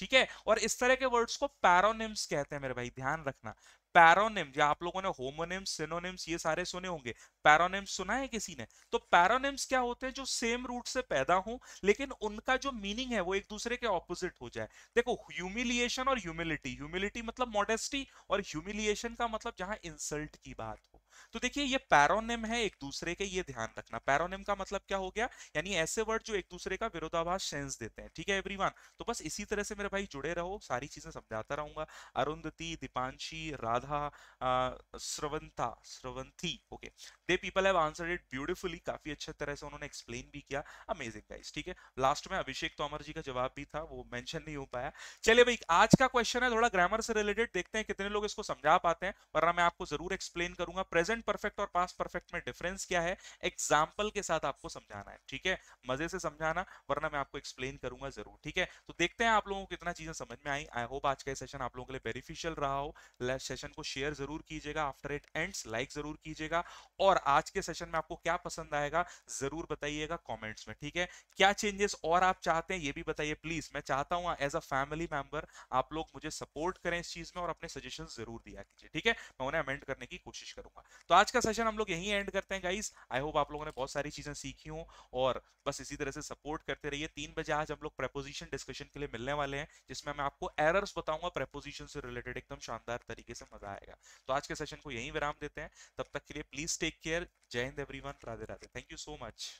ठीक है और इस तरह के वर्ड्स को पैरोनिम्स कहते हैं मेरे भाई ध्यान रखना पैरोनिम या आप लोगों ने होमोनिम्स सिनोनिम्स ये सारे सुने होंगे पैरोनिम्स सुना है किसी ने तो पैरोनिम्स क्या होते हैं जो सेम रूट से पैदा हो लेकिन उनका जो मीनिंग है वो एक दूसरे के ऑपोजिट हो जाए देखो ह्यूमिलिएशन और ह्यूमिलिटी ह्यूमिलिटी मतलब मॉडेस्टी और ह्यूमिलिएशन का मतलब जहां इंसल्ट की बात तो देखिए ये पैरोनिम है एक दूसरे के ये ध्यान रखना पैरोनिम का मतलब क्या हो गया यानी ऐसे वर्ड जो एक दूसरे का विरोधाभास सेंस देते हैं ठीक है एवरीवन तो बस इसी तरह से मेरे भाई जुड़े रहो सारी चीजें समझाता रहूंगा Arundhati Deepanshi Radha Shravanta Shravanti okay they people have answered it beautifully काफी अच्छे तरह से उन्होंने एक्सप्लेन भी किया अमेजिंग गाइस ठीक है लास्ट में अभिषेक तोमर जी का जवाब भी था वो मेंशन नहीं हो पाया चलिए भाई आज का क्वेश्चन है थोड़ा ग्रामर से रिलेटेड देखते हैं कितने लोग इसको समझा पाते हैं वरना मैं आपको जरूर एक्सप्लेन करूंगा प्रेस प्रेजेंट परफेक्ट और पास परफेक्ट में डिफरेंस क्या है एग्जाम्पल के साथ आपको समझाना है ठीक है मजे से समझाना वरना मैं आपको एक्सप्लेन करूंगा जरूर ठीक है तो देखते हैं आप लोगों को कितना चीजें समझ में आई आई होप आज का सेशन आप लोगों के लिए बेनिफिशियल रहा हो सेशन को शेयर जरूर कीजिएगा आफ्टर इट एंड लाइक जरूर कीजिएगा और आज के सेशन में आपको क्या पसंद आएगा जरूर बताइएगा कॉमेंट्स में ठीक है क्या चेंजेस और आप चाहते हैं ये भी बताइए प्लीज मैं चाहता हूँ एज अ फैमिली मेंबर आप लोग मुझे सपोर्ट करें इस चीज में और अपने सजेशन जरूर दिया कीजिए ठीक है मैं उन्हें अमेंड करने की कोशिश करूंगा तो आज का सेशन हम लोग यहीं एंड करते हैं गाइस आई होप आप लोगों ने बहुत सारी चीजें सीखी हूँ और बस इसी तरह से सपोर्ट करते रहिए तीन बजे आज हम लोग प्रेपोजिशन डिस्कशन के लिए मिलने वाले हैं जिसमें मैं आपको एरर्स बताऊंगा प्रेपोजिशन से रिलेटेड एकदम शानदार तरीके से मजा आएगा तो आज के सेशन को यहीं विराम देते हैं तब तक के लिए please take care Jai Hind every Radhe Radhe thank you so much